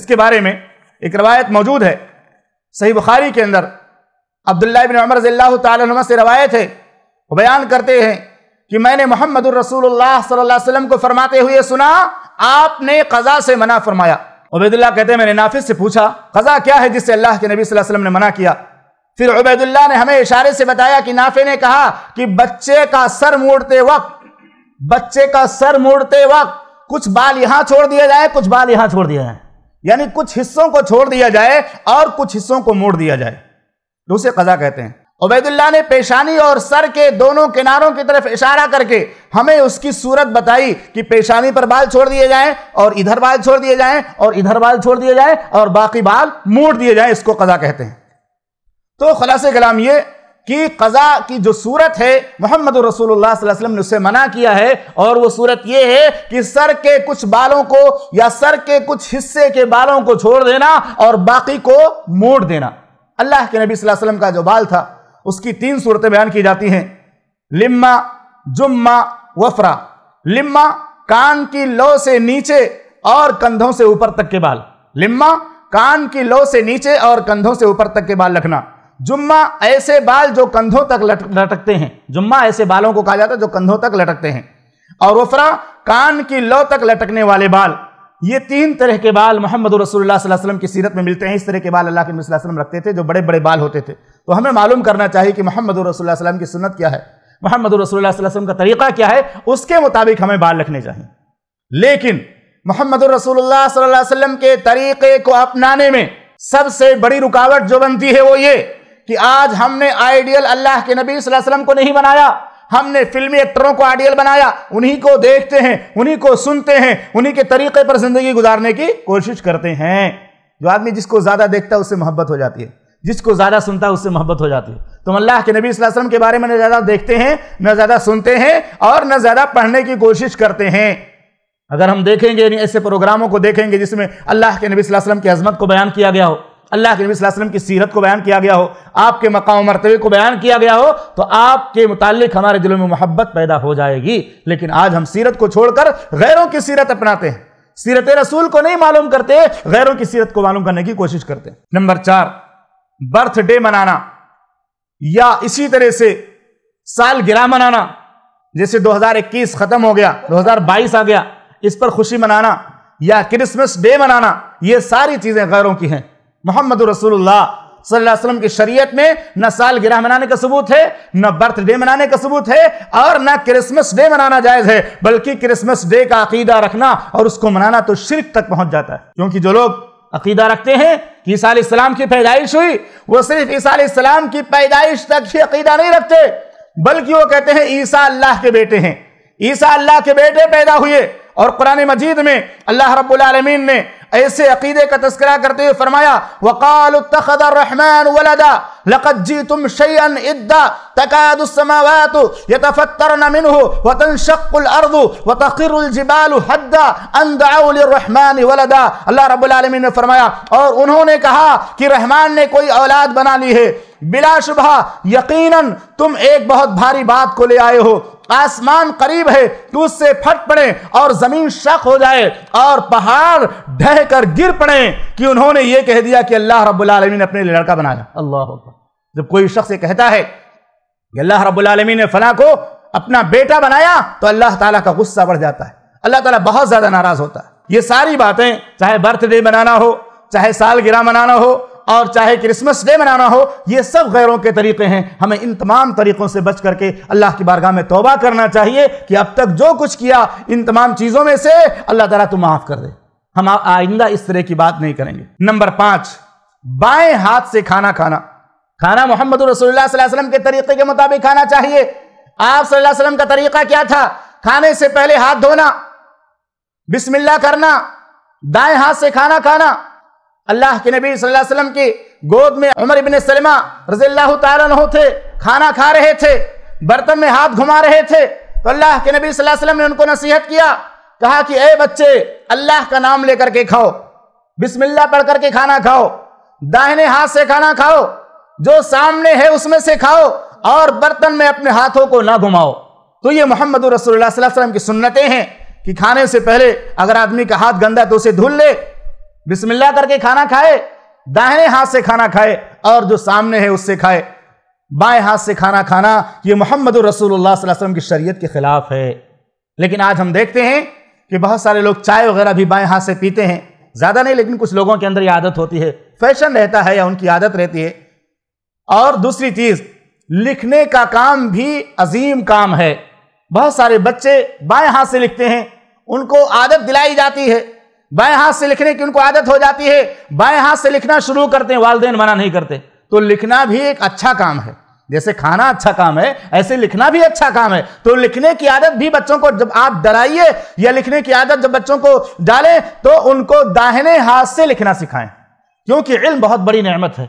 इसके बारे में एक रवायत मौजूद है सही बुखारी के अंदर अब्दुल्ला बिन अमर जिल्ला से रवायत है वो बयान करते हैं कि मैंने मोहम्मद रसूलुल्लाह वसल्लम को फरमाते हुए सुना आपने कजा से मना फरमाया उबैदुल्ला कहते हैं मैंने नाफिस से पूछा कजा क्या है जिससे अल्लाह के नबी वसल्लम ने मना किया फिर उबैदुल्ला ने हमें इशारे से बताया कि नाफे ने कहा कि बच्चे का सर मोड़ते वक्त बच्चे का सर मोड़ते वक्त कुछ बाल यहां छोड़ दिया जाए कुछ बाल यहां छोड़ दिया जाए यानी कुछ हिस्सों को छोड़ दिया जाए और कुछ हिस्सों को मोड़ दिया जाए तो उसे कजा कहते हैं उबैदुल्ला ने पेशानी और सर के दोनों किनारों की तरफ इशारा करके हमें उसकी सूरत बताई कि पेशानी पर बाल छोड़ दिए जाएं और इधर बाल छोड़ दिए जाएं और इधर बाल छोड़ दिए जाएं और बाकी बाल मोड़ दिए जाएं इसको कज़ा कहते हैं तो खलास कलाम ये कि कज़ा की जो सूरत है मोहम्मद रसूलुल्लाह वसल्लम ने उससे मना किया है और वो सूरत ये है कि सर के कुछ बालों को या सर के कुछ हिस्से के बालों को छोड़ देना और बाकी को मोड़ देना अल्लाह के नबी वसल्लम का जो बाल था उसकी तीन सूरतें बयान की जाती हैं लिम्मा जुम्मा वफरा लिम्मा कान की लो से नीचे और कंधों से ऊपर तक के बाल लिम्मा कान की लो से नीचे और कंधों से ऊपर तक के बाल रखना जुम्मा ऐसे बाल जो कंधों तक लटक लटकते हैं जुम्मा ऐसे बालों को कहा जाता है जो कंधों तक लटकते हैं और वफरा कान की लो तक लटकने वाले बाल ये तीन तरह के बाल मोहम्मद रसूलुल्लाह सल्लल्लाहु अलैहि वसल्लम की सीरत में मिलते हैं इस तरह के बाल अल्लाह के वसल्लम रखते थे जो बड़े बड़े बाल होते थे तो हमें मालूम करना चाहिए कि मोहम्मद रसोल्ला की सुनत क्या है मोहम्मद रसोल्ला का तरीका क्या है उसके मुताबिक हमें बाल रखने चाहिए लेकिन मोहम्मद रसोल्लाम के तरीके को अपनाने में सबसे बड़ी रुकावट जो बनती है वो ये कि आज हमने आइडियल अल्लाह के नबी वसल्लम को नहीं बनाया हमने फिल्मी एक्टरों को आइडियल बनाया उन्हीं को देखते हैं उन्हीं को सुनते हैं उन्हीं के तरीके पर जिंदगी गुजारने की कोशिश करते हैं जो आदमी जिसको ज्यादा देखता है उससे मोहब्बत हो जाती है जिसको ज़्यादा सुनता है उससे मोहब्बत हो जाती है तो अल्लाह के नबी वसल्लम के बारे में न ज़्यादा देखते हैं न ज़्यादा सुनते हैं और न ज़्यादा पढ़ने की कोशिश करते हैं अगर हम देखेंगे ऐसे प्रोग्रामों को देखेंगे जिसमें अल्लाह के नबी वसल्लम की अजमत को बयान किया गया हो अल्लाह के नबी वसल्लम की सीरत को बयान किया गया हो आपके मकाम मरतबे को बयान किया गया हो तो आपके मुतालिक हमारे दिलों में मोहब्बत पैदा हो जाएगी लेकिन आज हम सीरत को छोड़कर गैरों की सीरत अपनाते हैं सीरत रसूल को नहीं मालूम करते गैरों की सीरत को मालूम करने की कोशिश करते हैं नंबर चार बर्थडे मनाना या इसी तरह से सालगिरह मनाना जैसे 2021 खत्म हो गया 2022 आ गया इस पर खुशी मनाना या क्रिसमस डे मनाना ये सारी चीज़ें गैरों की हैं मोहम्मद रसूलुल्लाह सल्लल्लाहु अलैहि वसल्लम की शरीयत में न सालगिरह मनाने का सबूत है न बर्थडे मनाने का सबूत है और न क्रिसमस डे मनाना जायज़ है बल्कि क्रिसमस डे का अकीदा रखना और उसको मनाना तो शिरक तक पहुंच जाता है क्योंकि जो लोग अकीदा रखते हैं ईसा इस्लाम की पैदाइश हुई वो सिर्फ ईसा की पैदाइश तक ही अकीदा नहीं रखते बल्कि वो कहते हैं ईसा अल्लाह के बेटे हैं ईसा अल्लाह के बेटे पैदा हुए और कुरान मजीद में अल्लाह रब्बुल रबालमीन ने ऐसे अकीदे का तस्करा करते हुए फरमाया वकाल रहमान वलदा लकत जी तुम शैन इद्दा यतफत्तरन मिनहु अर्दु जिबालु हद्दा वलदा अल्लाह रब्बुल आलमीन ने फरमाया और उन्होंने कहा कि रहमान ने कोई औलाद बना ली है बिलाशुबा यकीनन तुम एक बहुत भारी बात को ले आए हो आसमान करीब है तो उससे फट पड़े और जमीन शक हो जाए और पहाड़ ढह कर गिर पड़े कि उन्होंने ये कह दिया कि अल्लाह रबालमीन ने अपने लिए लड़का बनाया अल्लाह जब कोई शख्स ये कहता है कि अल्लाह रबालमीन ने फला को अपना बेटा बनाया तो अल्लाह ताला का गुस्सा बढ़ जाता है अल्लाह ताला बहुत ज़्यादा नाराज़ होता है ये सारी बातें चाहे बर्थडे मनाना हो चाहे सालगिरह मनाना हो और चाहे क्रिसमस डे मनाना हो ये सब गैरों के तरीक़े हैं हमें इन तमाम तरीक़ों से बच करके अल्लाह की बारगाह में तोबा करना चाहिए कि अब तक जो कुछ किया इन तमाम चीज़ों में से अल्लाह तला तो माफ़ कर दे हम आइंदा इस तरह की बात नहीं करेंगे नंबर पाँच बाएँ हाथ से खाना खाना खाना मोहम्मद रसोल्लाम के तरीक़े के मुताबिक खाना चाहिए आप सल्लल्लाहु अलैहि वसल्लम का तरीक़ा क्या था खाने से पहले हाथ धोना बिस्मिल्लाह करना दाएं हाथ से खाना खाना अल्लाह के नबी सल्लल्लाहु अलैहि वसल्लम की गोद में उमर इबन सलमा रजील्ला थे खाना खा रहे थे बर्तन में हाथ घुमा रहे थे तो अल्लाह के नबी सल्लल्लाहु अलैहि वसल्लम ने उनको नसीहत किया कहा कि ए बच्चे अल्लाह का नाम लेकर के खाओ बिस्मिल्लाह पढ़ करके खाना खाओ दाहिने हाथ से खाना खाओ जो सामने है उसमें से खाओ और बर्तन में अपने हाथों को ना घुमाओ तो ये मोहम्मद रसोल्ला की सुन्नतें हैं कि खाने से पहले अगर आदमी का हाथ गंदा तो उसे धुल ले बिस्मिल्ला करके खाना खाए दाहिने हाथ से खाना खाए और जो सामने है उससे खाए बाएं हाथ से खाना खाना ये मोहम्मद रसूलुल्लाह वसल्लम की शरीयत के खिलाफ है लेकिन आज हम देखते हैं कि बहुत सारे लोग चाय वगैरह भी बाएं हाथ से पीते हैं ज़्यादा नहीं लेकिन कुछ लोगों के अंदर ये आदत होती है फैशन रहता है या उनकी आदत रहती है और दूसरी चीज़ लिखने का काम भी अजीम काम है बहुत सारे बच्चे बाएं हाथ से लिखते हैं उनको आदत दिलाई जाती है बाएं हाथ से लिखने की उनको आदत हो जाती है बाएं हाथ से लिखना शुरू करते हैं वालदेन मना नहीं करते तो लिखना भी एक अच्छा काम है जैसे खाना अच्छा काम है ऐसे लिखना भी अच्छा काम है तो लिखने की आदत भी बच्चों को जब आप डराइए या लिखने की आदत जब बच्चों को डालें तो उनको दाहिने हाथ से लिखना सिखाएं क्योंकि इल्म बहुत बड़ी नेमत है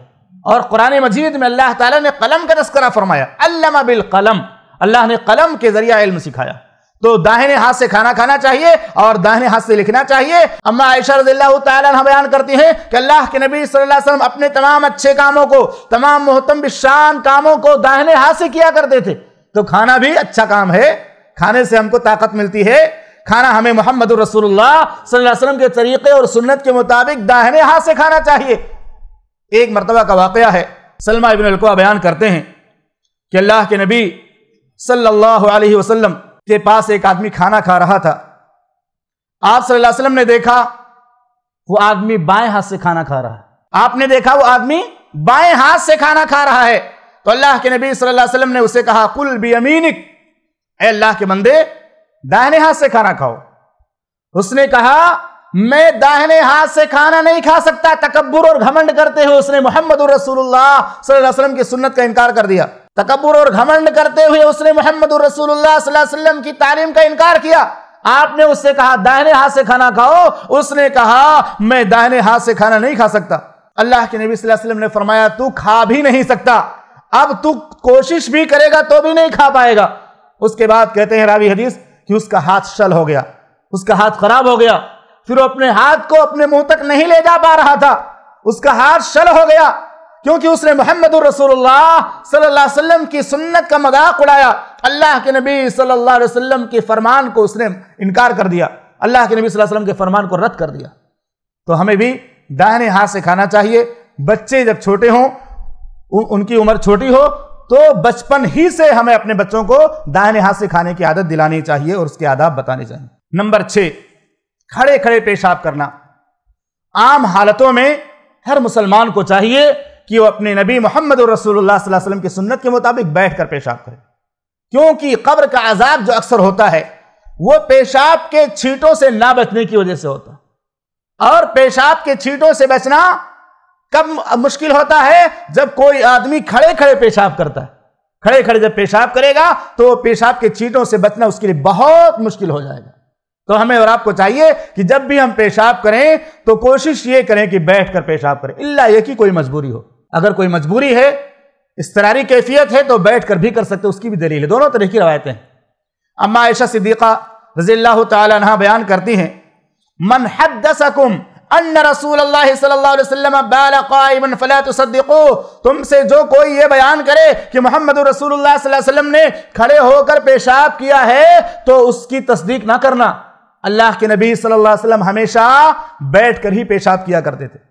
और कुरान मजीद में अल्लाह ताला ने कलम का तस्करा फरमाया अल्लामा बिल कलम अल्लाह ने कलम के जरिया इल्म सिखाया तो दाहिने हाथ से खाना खाना चाहिए और दाहिने हाथ से लिखना चाहिए अम्मा आयशा रजील्ला बयान करती हैं कि अल्लाह के नबी वसल्लम अपने तमाम अच्छे कामों को तमाम मोहतम शान कामों को दाहिने हाथ से किया करते थे तो खाना भी अच्छा काम है खाने से हमको ताकत मिलती है खाना हमें मोहम्मद रसोल्लाम के तरीके और सुन्नत के मुताबिक दाहिने हाथ से खाना चाहिए एक मरतबा का वाकया है सलमा इबन अलकुआ बयान करते हैं कि अल्लाह के नबी सल्लल्लाहु अलैहि वसल्लम के पास एक आदमी खाना खा रहा था आप सल्लल्लाहु अलैहि वसल्लम ने देखा वो आदमी बाएं हाथ से खाना खा रहा है आपने देखा वो आदमी बाएं हाथ से खाना खा रहा है तो अल्लाह के नबी सल्लल्लाहु अलैहि वसल्लम ने उसे कहा कुल बी अमीनिक अल्लाह के बंदे दाहिने हाथ से खाना खाओ उसने कहा मैं दाहिने हाथ से खाना नहीं खा सकता तकबर और घमंड करते हो उसने मोहम्मद रसूलुल्लाह सल्लल्लाहु अलैहि वसल्लम की सुन्नत का इनकार कर दिया तकबर और घमंड करते हुए उसने मोहम्मद वसल्लम की तालीम का इनकार किया आपने उससे कहा दाहिने हाथ से खाना खाओ उसने कहा मैं दाहिने हाथ से खाना नहीं खा सकता अल्लाह के नबी वसल्लम ने फरमाया तू खा भी नहीं सकता अब तू कोशिश भी करेगा तो भी नहीं खा पाएगा उसके बाद कहते हैं रावी हदीस कि उसका हाथ शल हो गया उसका हाथ खराब हो गया फिर अपने हाथ को अपने मुंह तक नहीं ले जा पा रहा था उसका हाथ शल हो गया क्योंकि उसने मोहम्मद वसल्लम की सुन्नत का मजाक उड़ाया अल्लाह के नबी सल्लल्लाहु अलैहि वसल्लम के फरमान को उसने इनकार कर दिया अल्लाह के नबी वसल्लम के फरमान को रद्द कर दिया तो हमें भी दाहिने हाथ से खाना चाहिए बच्चे जब छोटे हों उनकी उम्र छोटी हो तो बचपन ही से हमें अपने बच्चों को दाहिने हाथ से खाने की आदत दिलानी चाहिए और उसके आदाब बताने चाहिए नंबर छः खड़े खड़े पेशाब करना आम हालतों में हर मुसलमान को चाहिए कि वो अपने नबी मोहम्मद रसूलुल्लाह की सुन्नत के मुताबिक बैठ कर पेशाब करें क्योंकि कब्र का अजाब जो अक्सर होता है वह पेशाब के छीटों से ना बचने की वजह से होता और पेशाब के छीटों से बचना कब मुश्किल होता है जब कोई आदमी खड़े खड़े पेशाब करता है खड़े खड़े जब पेशाब करेगा तो पेशाब के छीटों से बचना उसके लिए बहुत मुश्किल हो जाएगा तो हमें और आपको चाहिए कि जब भी हम पेशाब करें तो कोशिश ये करें कि बैठ कर पेशाब करें इल्ला ये की कोई मजबूरी हो अगर कोई मजबूरी है इसतरारी कैफियत है तो बैठ कर भी कर सकते उसकी भी दलील है दोनों तरह की रवायतें हैं अम्मा ऐशा सिद्दीक़ा रजील तह बयान करती हैं मन हदसकुम अन्न रसूल अल्लाह सल्लल्लाहु अलैहि वसल्लम बाला काइमन फला तुसद्दिकू तुमसे जो कोई ये बयान करे कि मोहम्मद रसूलुल्लाह सल्लल्लाहु अलैहि वसल्लम ने खड़े होकर पेशाब किया है तो उसकी तस्दीक ना करना अल्लाह के नबी सल्लल्लाहु अलैहि वसल्लम हमेशा बैठकर ही पेशाब किया करते थे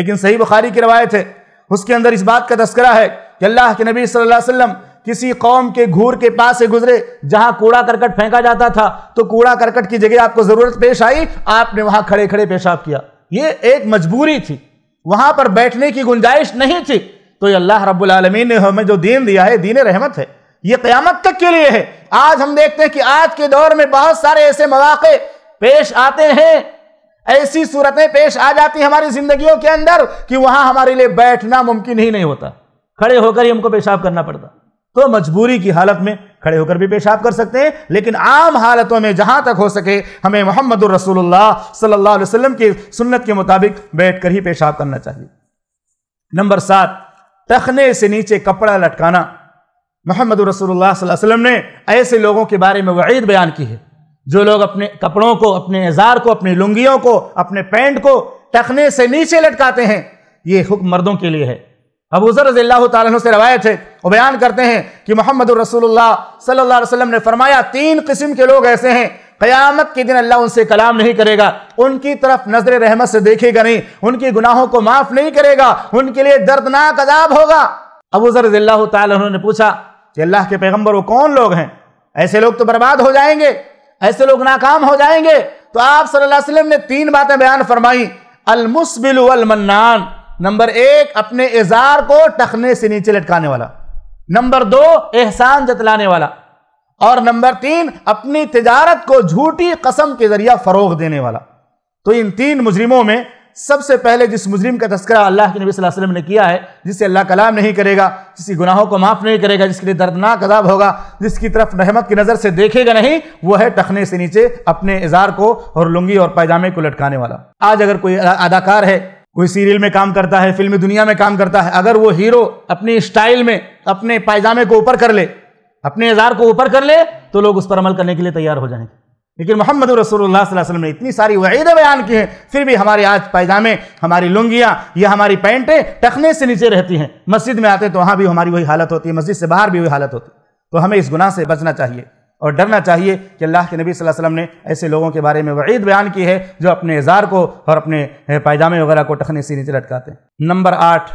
लेकिन सही बुखारी की रवायत है उसके अंदर इस बात का तस्करा है कि अल्लाह के नबी सल्लल्लाहु अलैहि वसल्लम किसी कौम के घूर के पास से गुजरे जहां कूड़ा करकट फेंका जाता था तो कूड़ा करकट की जगह आपको ज़रूरत पेश आई आपने वहां खड़े खड़े पेशाब किया ये एक मजबूरी थी वहां पर बैठने की गुंजाइश नहीं थी तो ये अल्लाह रब्बुल आलमीन ने हमें जो दीन दिया है दीन रहमत है ये क्यामत तक के लिए है आज हम देखते हैं कि आज के दौर में बहुत सारे ऐसे मौाक़े पेश आते हैं ऐसी सूरतें पेश आ जाती हमारी जिंदगियों के अंदर कि वहां हमारे लिए बैठना मुमकिन ही नहीं होता खड़े होकर ही हमको पेशाब करना पड़ता तो मजबूरी की हालत में खड़े होकर भी पेशाब कर सकते हैं लेकिन आम हालतों में जहां तक हो सके हमें मोहम्मद रसूलुल्लाह सल्लल्लाहु अलैहि वसल्लम की सुन्नत के मुताबिक बैठकर ही पेशाब करना चाहिए नंबर सात टखने से नीचे कपड़ा लटकाना मोहम्मद रसूलुल्लाह सल्लल्लाहु अलैहि वसल्लम ने ऐसे लोगों के बारे में वईद बयान की है जो लोग अपने कपड़ों को अपने इजार को अपनी लुंगियों को अपने पैंट को टखने से नीचे लटकाते हैं ये हुक्म मर्दों के लिए है अबूजर रजील्ला तु से रवायत है वो बयान करते हैं कि मोहम्मद रसोल्ला सल्ला अलैहि ने फरमाया तीन किस्म के लोग ऐसे हैं क़यामत के दिन अल्लाह उनसे कलाम नहीं करेगा उनकी तरफ नजर रहमत से देखेगा नहीं उनके गुनाहों को माफ नहीं करेगा उनके लिए दर्दनाक अजाब होगा अबूजर रजील्ला तु ने पूछा कि अल्लाह के पैगम्बर वो कौन लोग हैं ऐसे लोग तो बर्बाद हो जाएंगे ऐसे लोग नाकाम हो जाएंगे तो आप सल्लल्लाहु अलैहि वसल्लम ने तीन बातें बयान फरमाई अलमुसबिल मन्नान नंबर एक अपने इजार को टखने से नीचे लटकाने वाला नंबर दो एहसान जतलाने वाला और नंबर तीन अपनी तजारत को झूठी कसम के जरिया फरोग देने वाला तो इन तीन मुजरिमों में सबसे पहले जिस मुजरिम का तस्करा अल्लाह के नबी सल्लल्लाहु अलैहि वसल्लम ने किया है जिससे अल्लाह कलाम नहीं करेगा जिसकी गुनाहों को माफ़ नहीं करेगा जिसके लिए दर्दनाक अदाब होगा जिसकी तरफ रहमत की नज़र से देखेगा नहीं वह है टखने से नीचे अपने इजार को और लुंगी और पैजामे को लटकाने वाला आज अगर कोई अदाकार है कोई सीरियल में काम करता है फिल्मी दुनिया में काम करता है अगर वो हीरो अपनी स्टाइल में अपने पैजामे को ऊपर कर ले अपने इजार को ऊपर कर ले तो लोग उस पर अमल करने के लिए तैयार हो जाएंगे लेकिन मोहम्मद रसूलुल्लाह सल्लल्लाहु अलैहि ने इतनी सारी वहीदें बयान की हैं फिर भी हमारे आज पैजामे हमारी लुंगियाँ या हमारी पैंटें टखने से नीचे रहती हैं मस्जिद में आते तो वहाँ भी हमारी वही हालत होती है मस्जिद से बाहर भी वही हालत होती है तो हमें इस गुनाह से बचना चाहिए और डरना चाहिए कि अल्लाह के नबी सल्लल्लाहु अलैहि वसल्लम ने ऐसे लोगों के बारे में वईद बयान की है जो अपने इजार को और अपने पैजामे वगैरह को टखने से नीचे लटकाते हैं नंबर आठ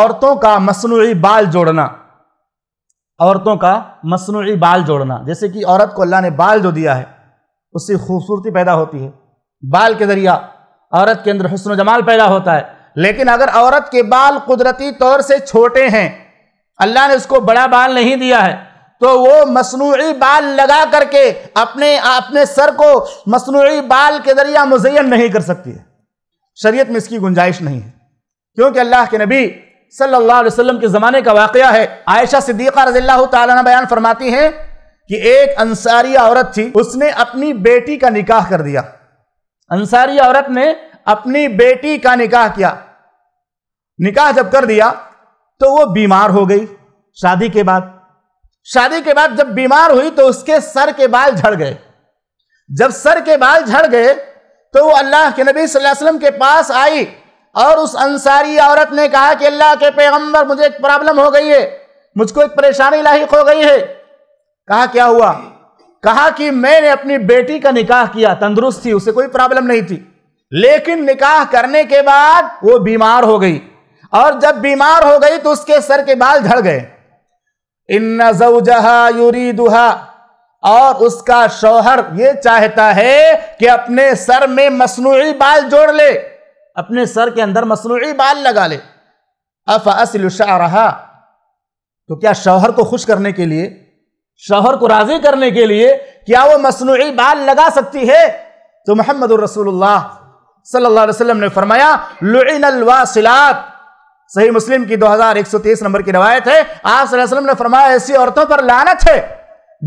औरतों का मसनू बाल जोड़ना औरतों का मसनू बाल जोड़ना जैसे कि औरत को अल्लाह ने बाल जो दिया है उससे खूबसूरती पैदा होती है बाल के ज़रिया औरत के अंदर हसन जमाल पैदा होता है लेकिन अगर औरत के बाल कुदरती तौर से छोटे हैं अल्लाह ने उसको बड़ा बाल नहीं दिया है तो वो मसनू बाल लगा करके अपने अपने सर को मसनू बाल के ज़रिया मुजैन नहीं कर सकती है शरीयत में इसकी गुंजाइश नहीं है क्योंकि अल्लाह के नबी सल्लल्लाहु अलैहि वसल्लम के ज़माने का वाक़ है आयशा सिद्दीक़ा रज़ी अल्लाह बयान फरमाती हैं कि एक अंसारी औरत थी उसने अपनी बेटी का निकाह कर दिया अंसारी औरत ने अपनी बेटी का निकाह किया निकाह जब कर दिया तो वो बीमार हो गई शादी के बाद शादी के बाद जब बीमार हुई तो उसके सर के बाल झड़ गए जब सर के बाल झड़ गए तो वो अल्लाह के नबी सल्लल्लाहु अलैहि वसल्लम के पास आई और उस अंसारी औरत ने कहा कि अल्लाह के पैगंबर मुझे एक प्रॉब्लम हो गई है मुझको एक परेशानी लाइक हो गई है कहा क्या हुआ कहा कि मैंने अपनी बेटी का निकाह किया तंदुरुस्त थी उसे कोई प्रॉब्लम नहीं थी लेकिन निकाह करने के बाद वो बीमार हो गई और जब बीमार हो गई तो उसके सर के बाल झड़ गए इन जऊजहा यूरी दुहा और उसका शौहर ये चाहता है कि अपने सर में मसनूही बाल जोड़ ले अपने सर के अंदर मसनू बाल लगा ले अफ असल रहा तो क्या शौहर को खुश करने के लिए शोहर को राजी करने के लिए क्या वो मसनू बाल लगा सकती है तो मोहम्मद रसूलुल्लाह सल्लल्लाहु अलैहि वसल्लम ने फरमाया सही मुस्लिम की 2130 नंबर की रवायत है आप सल्लम ने फरमाया ऐसी औरतों पर लानत है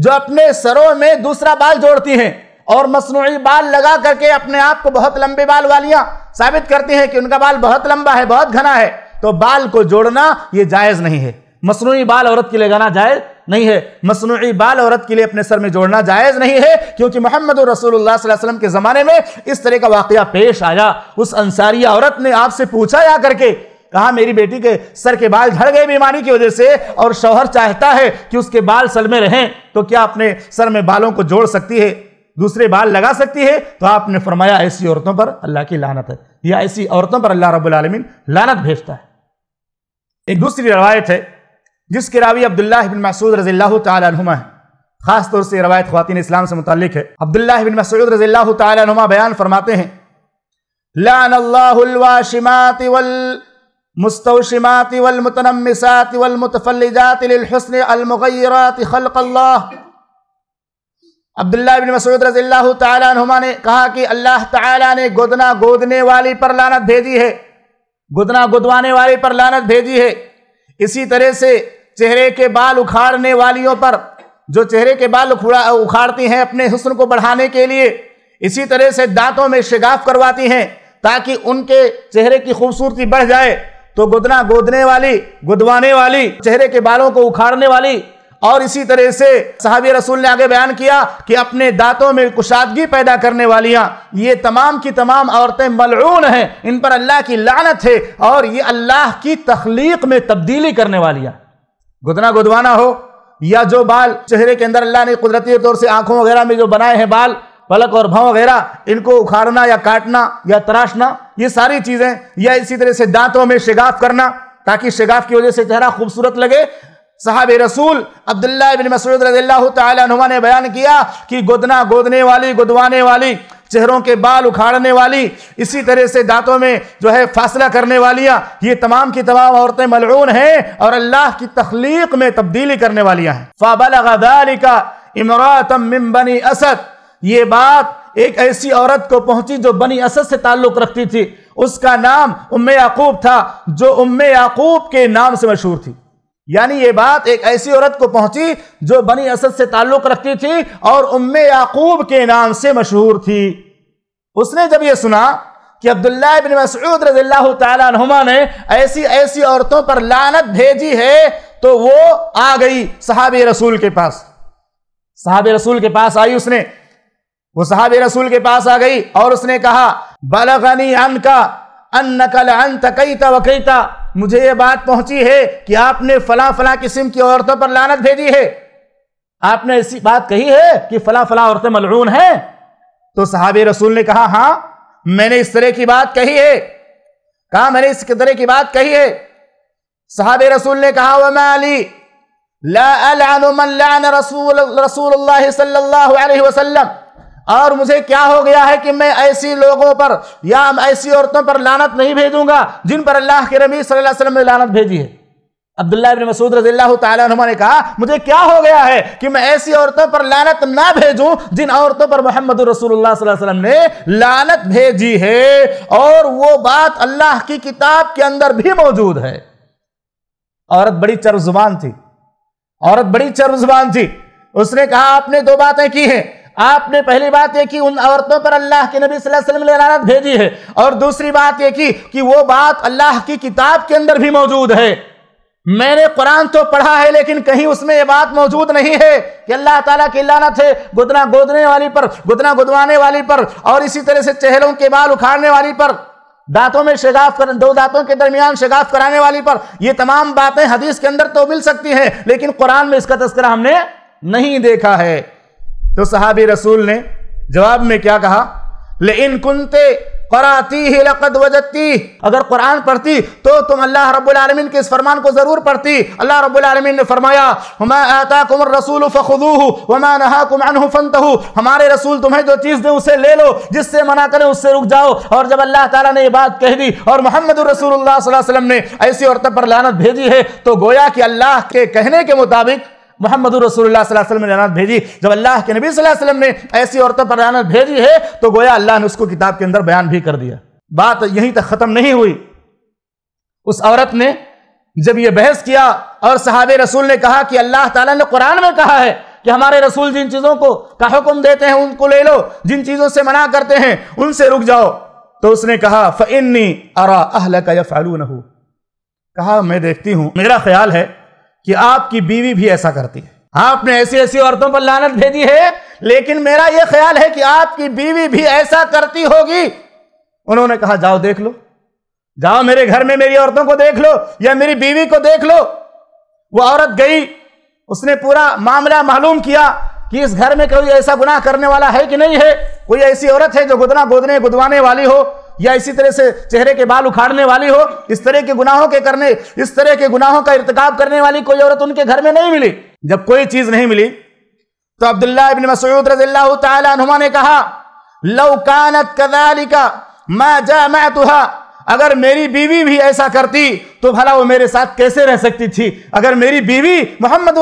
जो अपने सरों में दूसरा बाल जोड़ती हैं और मसनू बाल लगा करके अपने आप को बहुत लंबे बाल वालियां साबित करती हैं कि उनका बाल बहुत लंबा है बहुत घना है तो बाल को जोड़ना यह जायज़ नहीं है मसनू बाल औरत के लिए गाना जायज़ नहीं है मसनू बाल औरत के लिए अपने सर में जोड़ना जायज़ नहीं है क्योंकि मोहम्मद रसोल्लाम के ज़माने में इस तरह का वाक़ पेश आया उस अंसारी औरत ने आपसे पूछा या करके कहा मेरी बेटी के सर के बाल झड़ गए बीमारी की वजह से और शौहर चाहता है कि उसके बाल सर में रहें तो क्या अपने सर में बालों को जोड़ सकती है दूसरे बाल लगा सकती है तो आपने फरमाया ऐसी औरतों पर अल्लाह की लानत है या ऐसी औरतों पर अल्लाह रबालमीन लानत भेजता है एक दूसरी रवायत है जिसके रावी अब्दुल्ला बिन मसूद रजील्ला तुमा है खास तौर से रवायत खातिन इस्लाम से मुतलिक है अब्दुल्ला बिन मसूद रजील्ला तुमा बयान फरमाते हैं अब्दुल्ला ने कहा कि अल्लाह ताला गोदना गोदने वाली पर लानत भेजी है गोदना गोदवाने वाली पर लानत भेजी है इसी तरह से चेहरे के बाल उखाड़ने वालियों पर जो चेहरे के बाल उखाड़ती हैं अपने हुस्न को बढ़ाने के लिए इसी तरह से दांतों में शिगाफ करवाती हैं ताकि उनके चेहरे की खूबसूरती बढ़ जाए तो गुदना गोदने वाली गुदवाने वाली चेहरे के बालों को उखाड़ने वाली और इसी तरह से साहब रसूल ने आगे बयान किया कि अपने दांतों में कुशादगी पैदा करने वालियाँ ये तमाम की तमाम औरतें मलून हैं इन पर अल्लाह की लानत है और ये अल्लाह की तख्लीक में तब्दीली करने वालियाँ गुदना गुदवाना हो या जो बाल चेहरे के अंदर अल्लाह ने कुदरती तौर से आंखों वगैरह में जो बनाए हैं बाल पलक और भाव वगैरह इनको उखाड़ना या काटना या तराशना ये सारी चीज़ें या इसी तरह से दांतों में शिगाफ करना ताकि शिगाफ की वजह से चेहरा खूबसूरत लगे साहब रसूल अब्दुल्ला बिन मसूद रजील्ला ने बयान किया कि गोदना गोदने वाली गोदवाने वाली चेहरों के बाल उखाड़ने वाली इसी तरह से दांतों में जो है फासला करने वालियाँ ये तमाम की तमाम औरतें मलरून हैं और अल्लाह की तख्लीक में तब्दीली करने वालियाँ हैं फ़ाबलिका इमरातम बनी असद ये बात एक ऐसी औरत को पहुंची जो बनी असद से ताल्लुक़ रखती थी उसका नाम उम याकूब था जो उम्म याकूब के नाम से मशहूर थी यानी ये बात एक ऐसी औरत को पहुंची जो बनी असद से ताल्लुक रखती थी और उम्मे याकूब के नाम से मशहूर थी उसने जब यह सुना कि अब्दुल्ला बिन मसऊद रजील्ला ने ऐसी ऐसी औरतों पर लानत भेजी है तो वो आ गई साहब रसूल के पास साहब रसूल के पास आई उसने वो साहब रसूल के पास आ गई और उसने कहा बलगनी अन का अन नकल अन तकईता मुझे यह बात पहुंची है कि आपने फला फला किस्म की औरतों पर लानत भेजी है आपने ऐसी बात कही है कि फला फला औरतें मलरून हैं तो साहब रसूल ने कहा हां मैंने इस तरह की बात कही है कहा मैंने इस तरह की बात कही है साहब रसूल ने कहा मैं अली ला रसूल रसूल सल्लल्लाहु अलैहि वसल्लम और मुझे क्या हो गया है कि मैं ऐसी लोगों पर या ऐसी औरतों पर लानत नहीं भेजूंगा जिन पर अल्लाह के नबी सल्लल्लाहु अलैहि वसल्लम ने लानत भेजी है अब्दुल्ला इब्न मसूद रजी अल्लाह ने कहा मुझे क्या हो गया है कि मैं ऐसी औरतों पर लानत ना भेजूं जिन औरतों पर मोहम्मद रसूलुल्लाह सल्लल्लाहु अलैहि वसल्लम ने लानत भेजी है और वो बात अल्लाह की किताब के अंदर भी मौजूद है औरत बड़ी चर्ब जुबान थी औरत बड़ी चर्ब जुबान थी उसने कहा आपने दो बातें की हैं आपने पहली बात यह की उन औरतों पर अल्लाह के नबी सल्लल्लाहु अलैहि वसल्लम ने लानत भेजी है और दूसरी बात यह की कि वो बात अल्लाह की किताब के अंदर भी मौजूद है मैंने कुरान तो पढ़ा है लेकिन कहीं उसमें यह बात मौजूद नहीं है कि अल्लाह ताला की लानत है गुदना गोदने वाली पर गुदना गुदवाने वाली पर और इसी तरह से चेहरों के बाल उखाड़ने वाली पर दांतों में शेगाफ कर दो दांतों के दरमियान शेगाफ कराने वाली पर ये तमाम बातें हदीस के अंदर तो मिल सकती हैं लेकिन कुरान में इसका तस्करा हमने नहीं देखा है तो सहाबी रसूल ने जवाब में क्या कहा ले इन कुंते अगर कुरान पढ़ती तो तुम अल्लाह रबीन के इस फरमान को ज़रूर पढ़ती अल्लाह रबीन ने फरमाया हमारे रसूल तुम्हें जो चीज़ दे उसे ले लो जिससे मना करें उससे रुक जाओ और जब अल्लाह तला ने यह बात कह दी और मोहम्मद रसूल ने ऐसी औरत पर लानत भेजी है तो गोया कि अल्लाह के कहने के मुताबिक मोहम्मद रसूल ने लानत भेजी जब अल्लाह के नबी वसल्लम ने ऐसी औरतों पर लानत भेजी है तो गोया अल्लाह ने उसको किताब के अंदर बयान भी कर दिया बात यहीं तक ख़त्म नहीं हुई उस औरत ने जब यह बहस किया और साहब रसूल ने कहा कि अल्लाह ताला ने कुरान में कहा है कि हमारे रसूल जिन चीज़ों को का हुक्म देते हैं उनको ले लो जिन चीज़ों से मना करते हैं उनसे रुक जाओ तो उसने कहा फ़िन्नी अरा अहल का या कहा मैं देखती हूं मेरा ख्याल है कि आपकी बीवी भी ऐसा करती है आपने ऐसी ऐसी औरतों पर लानत भेजी है लेकिन मेरा यह ख्याल है कि आपकी बीवी भी ऐसा करती होगी उन्होंने कहा जाओ देख लो जाओ मेरे घर में मेरी औरतों को देख लो या मेरी बीवी को देख लो वो औरत गई उसने पूरा मामला मालूम किया कि इस घर में कोई ऐसा गुनाह करने वाला है कि नहीं है कोई ऐसी औरत है जो गुदना गोदने गुदवाने वाली हो या इसी तरह से चेहरे के बाल उखाड़ने वाली हो इस तरह के गुनाहों के करने इस तरह के गुनाहों का इरतकाब करने वाली कोई औरत उनके घर में नहीं मिली जब कोई चीज नहीं मिली तो अब्दुल्ला इबन मसूद रजील्ला ने कहा लव कानत कदालिका मैं जा मैं तुहा अगर मेरी बीवी भी ऐसा करती तो भला वो मेरे साथ कैसे रह सकती थी अगर मेरी बीवी मोहम्मद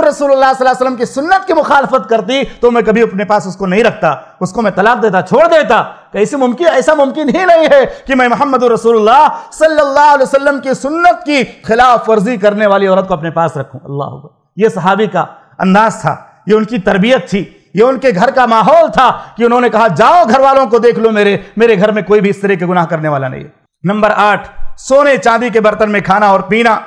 की सुन्नत की मुखालफत करती तो मैं कभी अपने पास उसको नहीं रखता उसको मैं तलाक देता छोड़ देता कैसे मुमकिन ऐसा मुमकिन ही नहीं है कि मैं मोहम्मद रसूलुल्लाह सल्लल्लाहु अलैहि वसल्लम की सुन्नत की खिलाफ वर्जी करने वाली औरत को अपने पास रखूं अल्लाह ये सहाबी का अंदाज था ये उनकी तरबियत थी ये उनके घर का माहौल था कि उन्होंने कहा जाओ घर वालों को देख लो मेरे मेरे घर में कोई भी इस तरह के गुनाह करने वाला नहीं है नंबर आठ सोने चांदी के बर्तन में खाना और पीना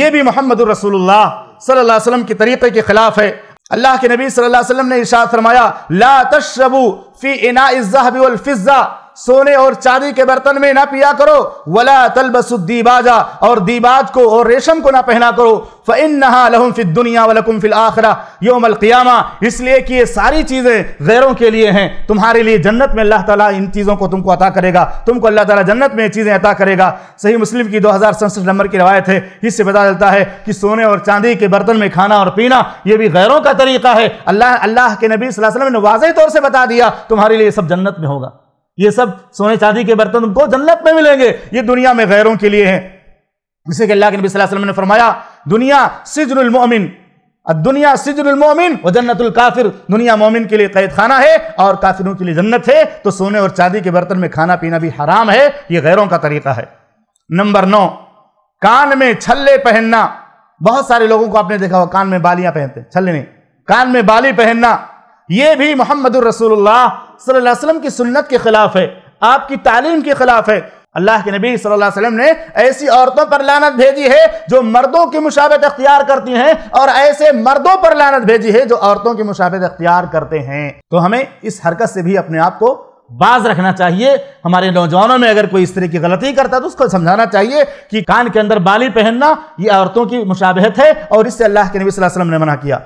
यह भी मोहम्मद रसूलुल्लाह सल्लल्लाहु अलैहि वसल्लम के तरीके के खिलाफ है अल्लाह के नबी सल्लल्लाहु अलैहि वसल्लम ने इरशाद फरमाया ला तशरबू फी इना इज़्ज़हब वल फिज़्ज़ा सोने और चांदी के बर्तन में ना पिया करो वला तलबसुद्दीबाजा और दीबाज को और रेशम को ना पहना करो फ़िन नहा फिद दुनिया वलकुम फिल आखरा योम अलक़ियामा इसलिए कि ये सारी चीज़ें गैरों के लिए हैं तुम्हारे लिए जन्नत में अल्लाह ताला इन चीज़ों को तुमको अता करेगा तुमको अल्लाह ताला जन्नत में ये चीज़ें अता करेगा सही मुस्लिम की दो हज़ार नंबर की रवायत है इससे पता चलता है कि सोने और चांदी के बर्तन में खाना और पीना ये भी गैरों का तरीका है अल्लाह अल्लाह के नबी वसल्लम ने वाजह तौर से बता दिया तुम्हारे लिए सब जन्नत में होगा ये सब सोने चांदी के बर्तन तुमको जन्नत में मिलेंगे ये दुनिया में गैरों के लिए हैं जिसे कि अल्लाह के नबी वसल्लम ने फरमाया दुनिया मोमिन दुनिया मोमिन व जन्नतुल काफिर दुनिया मोमिन के लिए कैद खाना है और काफिरों के लिए जन्नत है तो सोने और चांदी के बर्तन में खाना पीना भी हराम है ये गैरों का तरीका है नंबर नौ कान में छल्ले पहनना बहुत सारे लोगों को आपने देखा हो कान में बालियां पहनते छल्ले नहीं कान में बाली पहनना यह भी मोहम्मद रसूलुल्लाह वसल्लम की सुन्नत के खिलाफ है आपकी तालीम के खिलाफ है अल्लाह के नबी सल्लल्लाहु अलैहि वसल्लम ने ऐसी औरतों पर लानत भेजी है जो मर्दों की मुशाबत अख्तियार करती हैं और ऐसे मर्दों पर लानत भेजी है जो औरतों की मुशाबत अख्तियार करते हैं तो हमें इस हरकत से भी अपने आप को बाज रखना चाहिए हमारे नौजवानों में अगर कोई इस तरह की गलती करता है तो उसको समझाना चाहिए कि कान के अंदर बाली पहनना ये औरतों की मुशाबहत है और इससे अल्लाह के नबी वसल्लम ने मना किया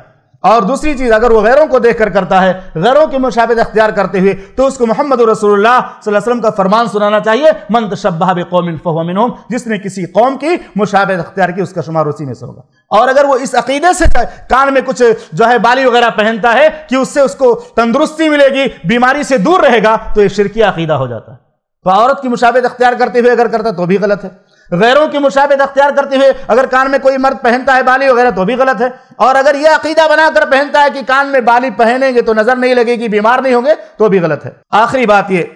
और दूसरी चीज अगर वो गैरों को देखकर करता है गैरों के मुशाबत अख्तियार करते हुए तो उसको मोहम्मद रसोल्लाम का फरमान सुनाना चाहिए मन शब्बा कौमिन जिसने किसी कौम की मुशाबत अख्तियार की उसका शुमार उसी में से होगा और अगर वो इस अकीदे से कान में कुछ जो है बाली वगैरह पहनता है कि उससे उसको तंदुरुस्ती मिलेगी बीमारी से दूर रहेगा तो ये शिरकी अकीदा हो जाता है तो औरत की मुशाबत अख्तियार करते हुए अगर करता तो भी गलत है गैरों की मुशाबत अख्तियार करते हुए अगर कान में कोई मर्द पहनता है बाली वगैरह तो भी गलत है और अगर यह अकीदा बनाकर पहनता है कि कान में बाली पहनेंगे तो नजर नहीं लगेगी बीमार नहीं होंगे तो भी गलत है आखिरी बात यह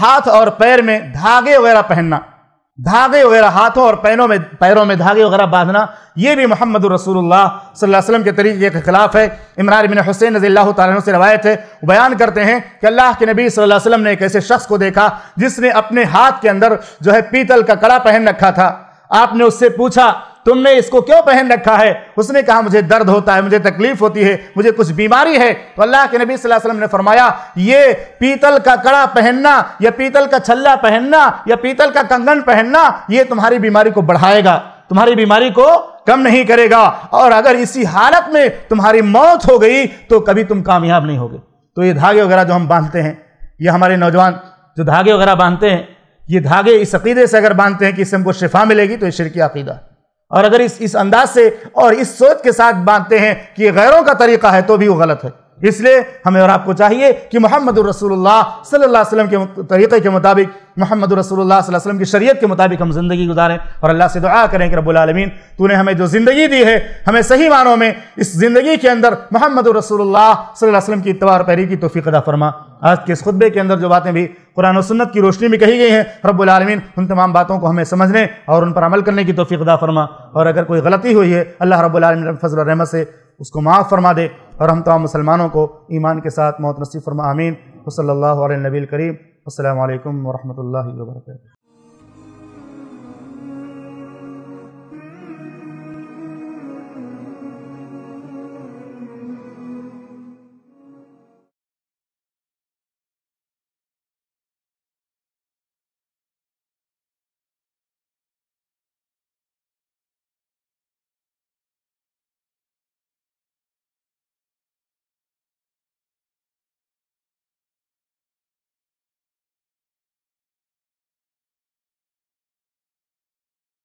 हाथ और पैर में धागे वगैरह पहनना धागे वगैरह हाथों और पैनों में पैरों में धागे वगैरह बांधना ये भी मोहम्मद रसूलुल्लाह सल्लल्लाहु अलैहि वसल्लम के तरीके के खिलाफ है इमरान बिन हुसैन रजी अल्लाह से रवायत है बयान करते हैं कि अल्लाह के नबी सल्लल्लाहु अलैहि वसल्लम ने एक ऐसे शख्स को देखा जिसने अपने हाथ के अंदर जो है पीतल का कड़ा पहन रखा था आपने उससे पूछा तुमने इसको क्यों पहन रखा है उसने कहा मुझे दर्द होता है मुझे तकलीफ होती है मुझे कुछ बीमारी है तो अल्लाह के नबी सल्लल्लाहु अलैहि वसल्लम ने फरमाया ये पीतल का कड़ा पहनना या पीतल का छल्ला पहनना या पीतल का कंगन पहनना ये तुम्हारी बीमारी को बढ़ाएगा तुम्हारी बीमारी को कम नहीं करेगा और अगर इसी हालत में तुम्हारी मौत हो गई तो कभी तुम कामयाब नहीं होगे तो ये धागे वगैरह जो हम बांधते हैं ये हमारे नौजवान जो धागे वगैरह बांधते हैं ये धागे इस अकीदे से अगर बांधते हैं कि इससे हमको शिफा मिलेगी तो ये शिरकी अकीदा और अगर इस इस अंदाज से और इस सोच के साथ बांधते हैं कि ये गैरों का तरीका है तो भी वो गलत है इसलिए हमें और आपको चाहिए कि मोहम्मद रसूलुल्लाह सल्लल्लाहु अलैहि वसल्लम के तरीक़े के मुताबिक मोहम्मद रसूलुल्लाह सल्लल्लाहु अलैहि वसल्लम की शरीयत के मुताबिक हम ज़िंदगी गुजारें और अल्लाह से दुआ करें कि रब्बुल आलमीन तूने हमें जो ज़िंदगी दी है हमें सही मानों में इस ज़िंदगी के अंदर मोहम्मद रसूलुल्लाह सल्लल्लाहु अलैहि वसल्लम की इतवार और पैरी की तोफ़ी अदा फरमा आज के इस खुतबे के अंदर जो बातें भी कुरान सुन्नत की रोशनी में कही गई हैं रबालमीन उन तमाम बातों को हमें समझने और उन पर अमल करने की तोफ़ी फरमा और अगर कोई गलती हुई है अल्लाह रब्लम फजल रहमत से उसको माफ़ फरमा दे और हम तमाम मुसलमानों को ईमान के साथ मौत नसीब फरमा आमीन वसल नबील करीम असल वरहमल वर्क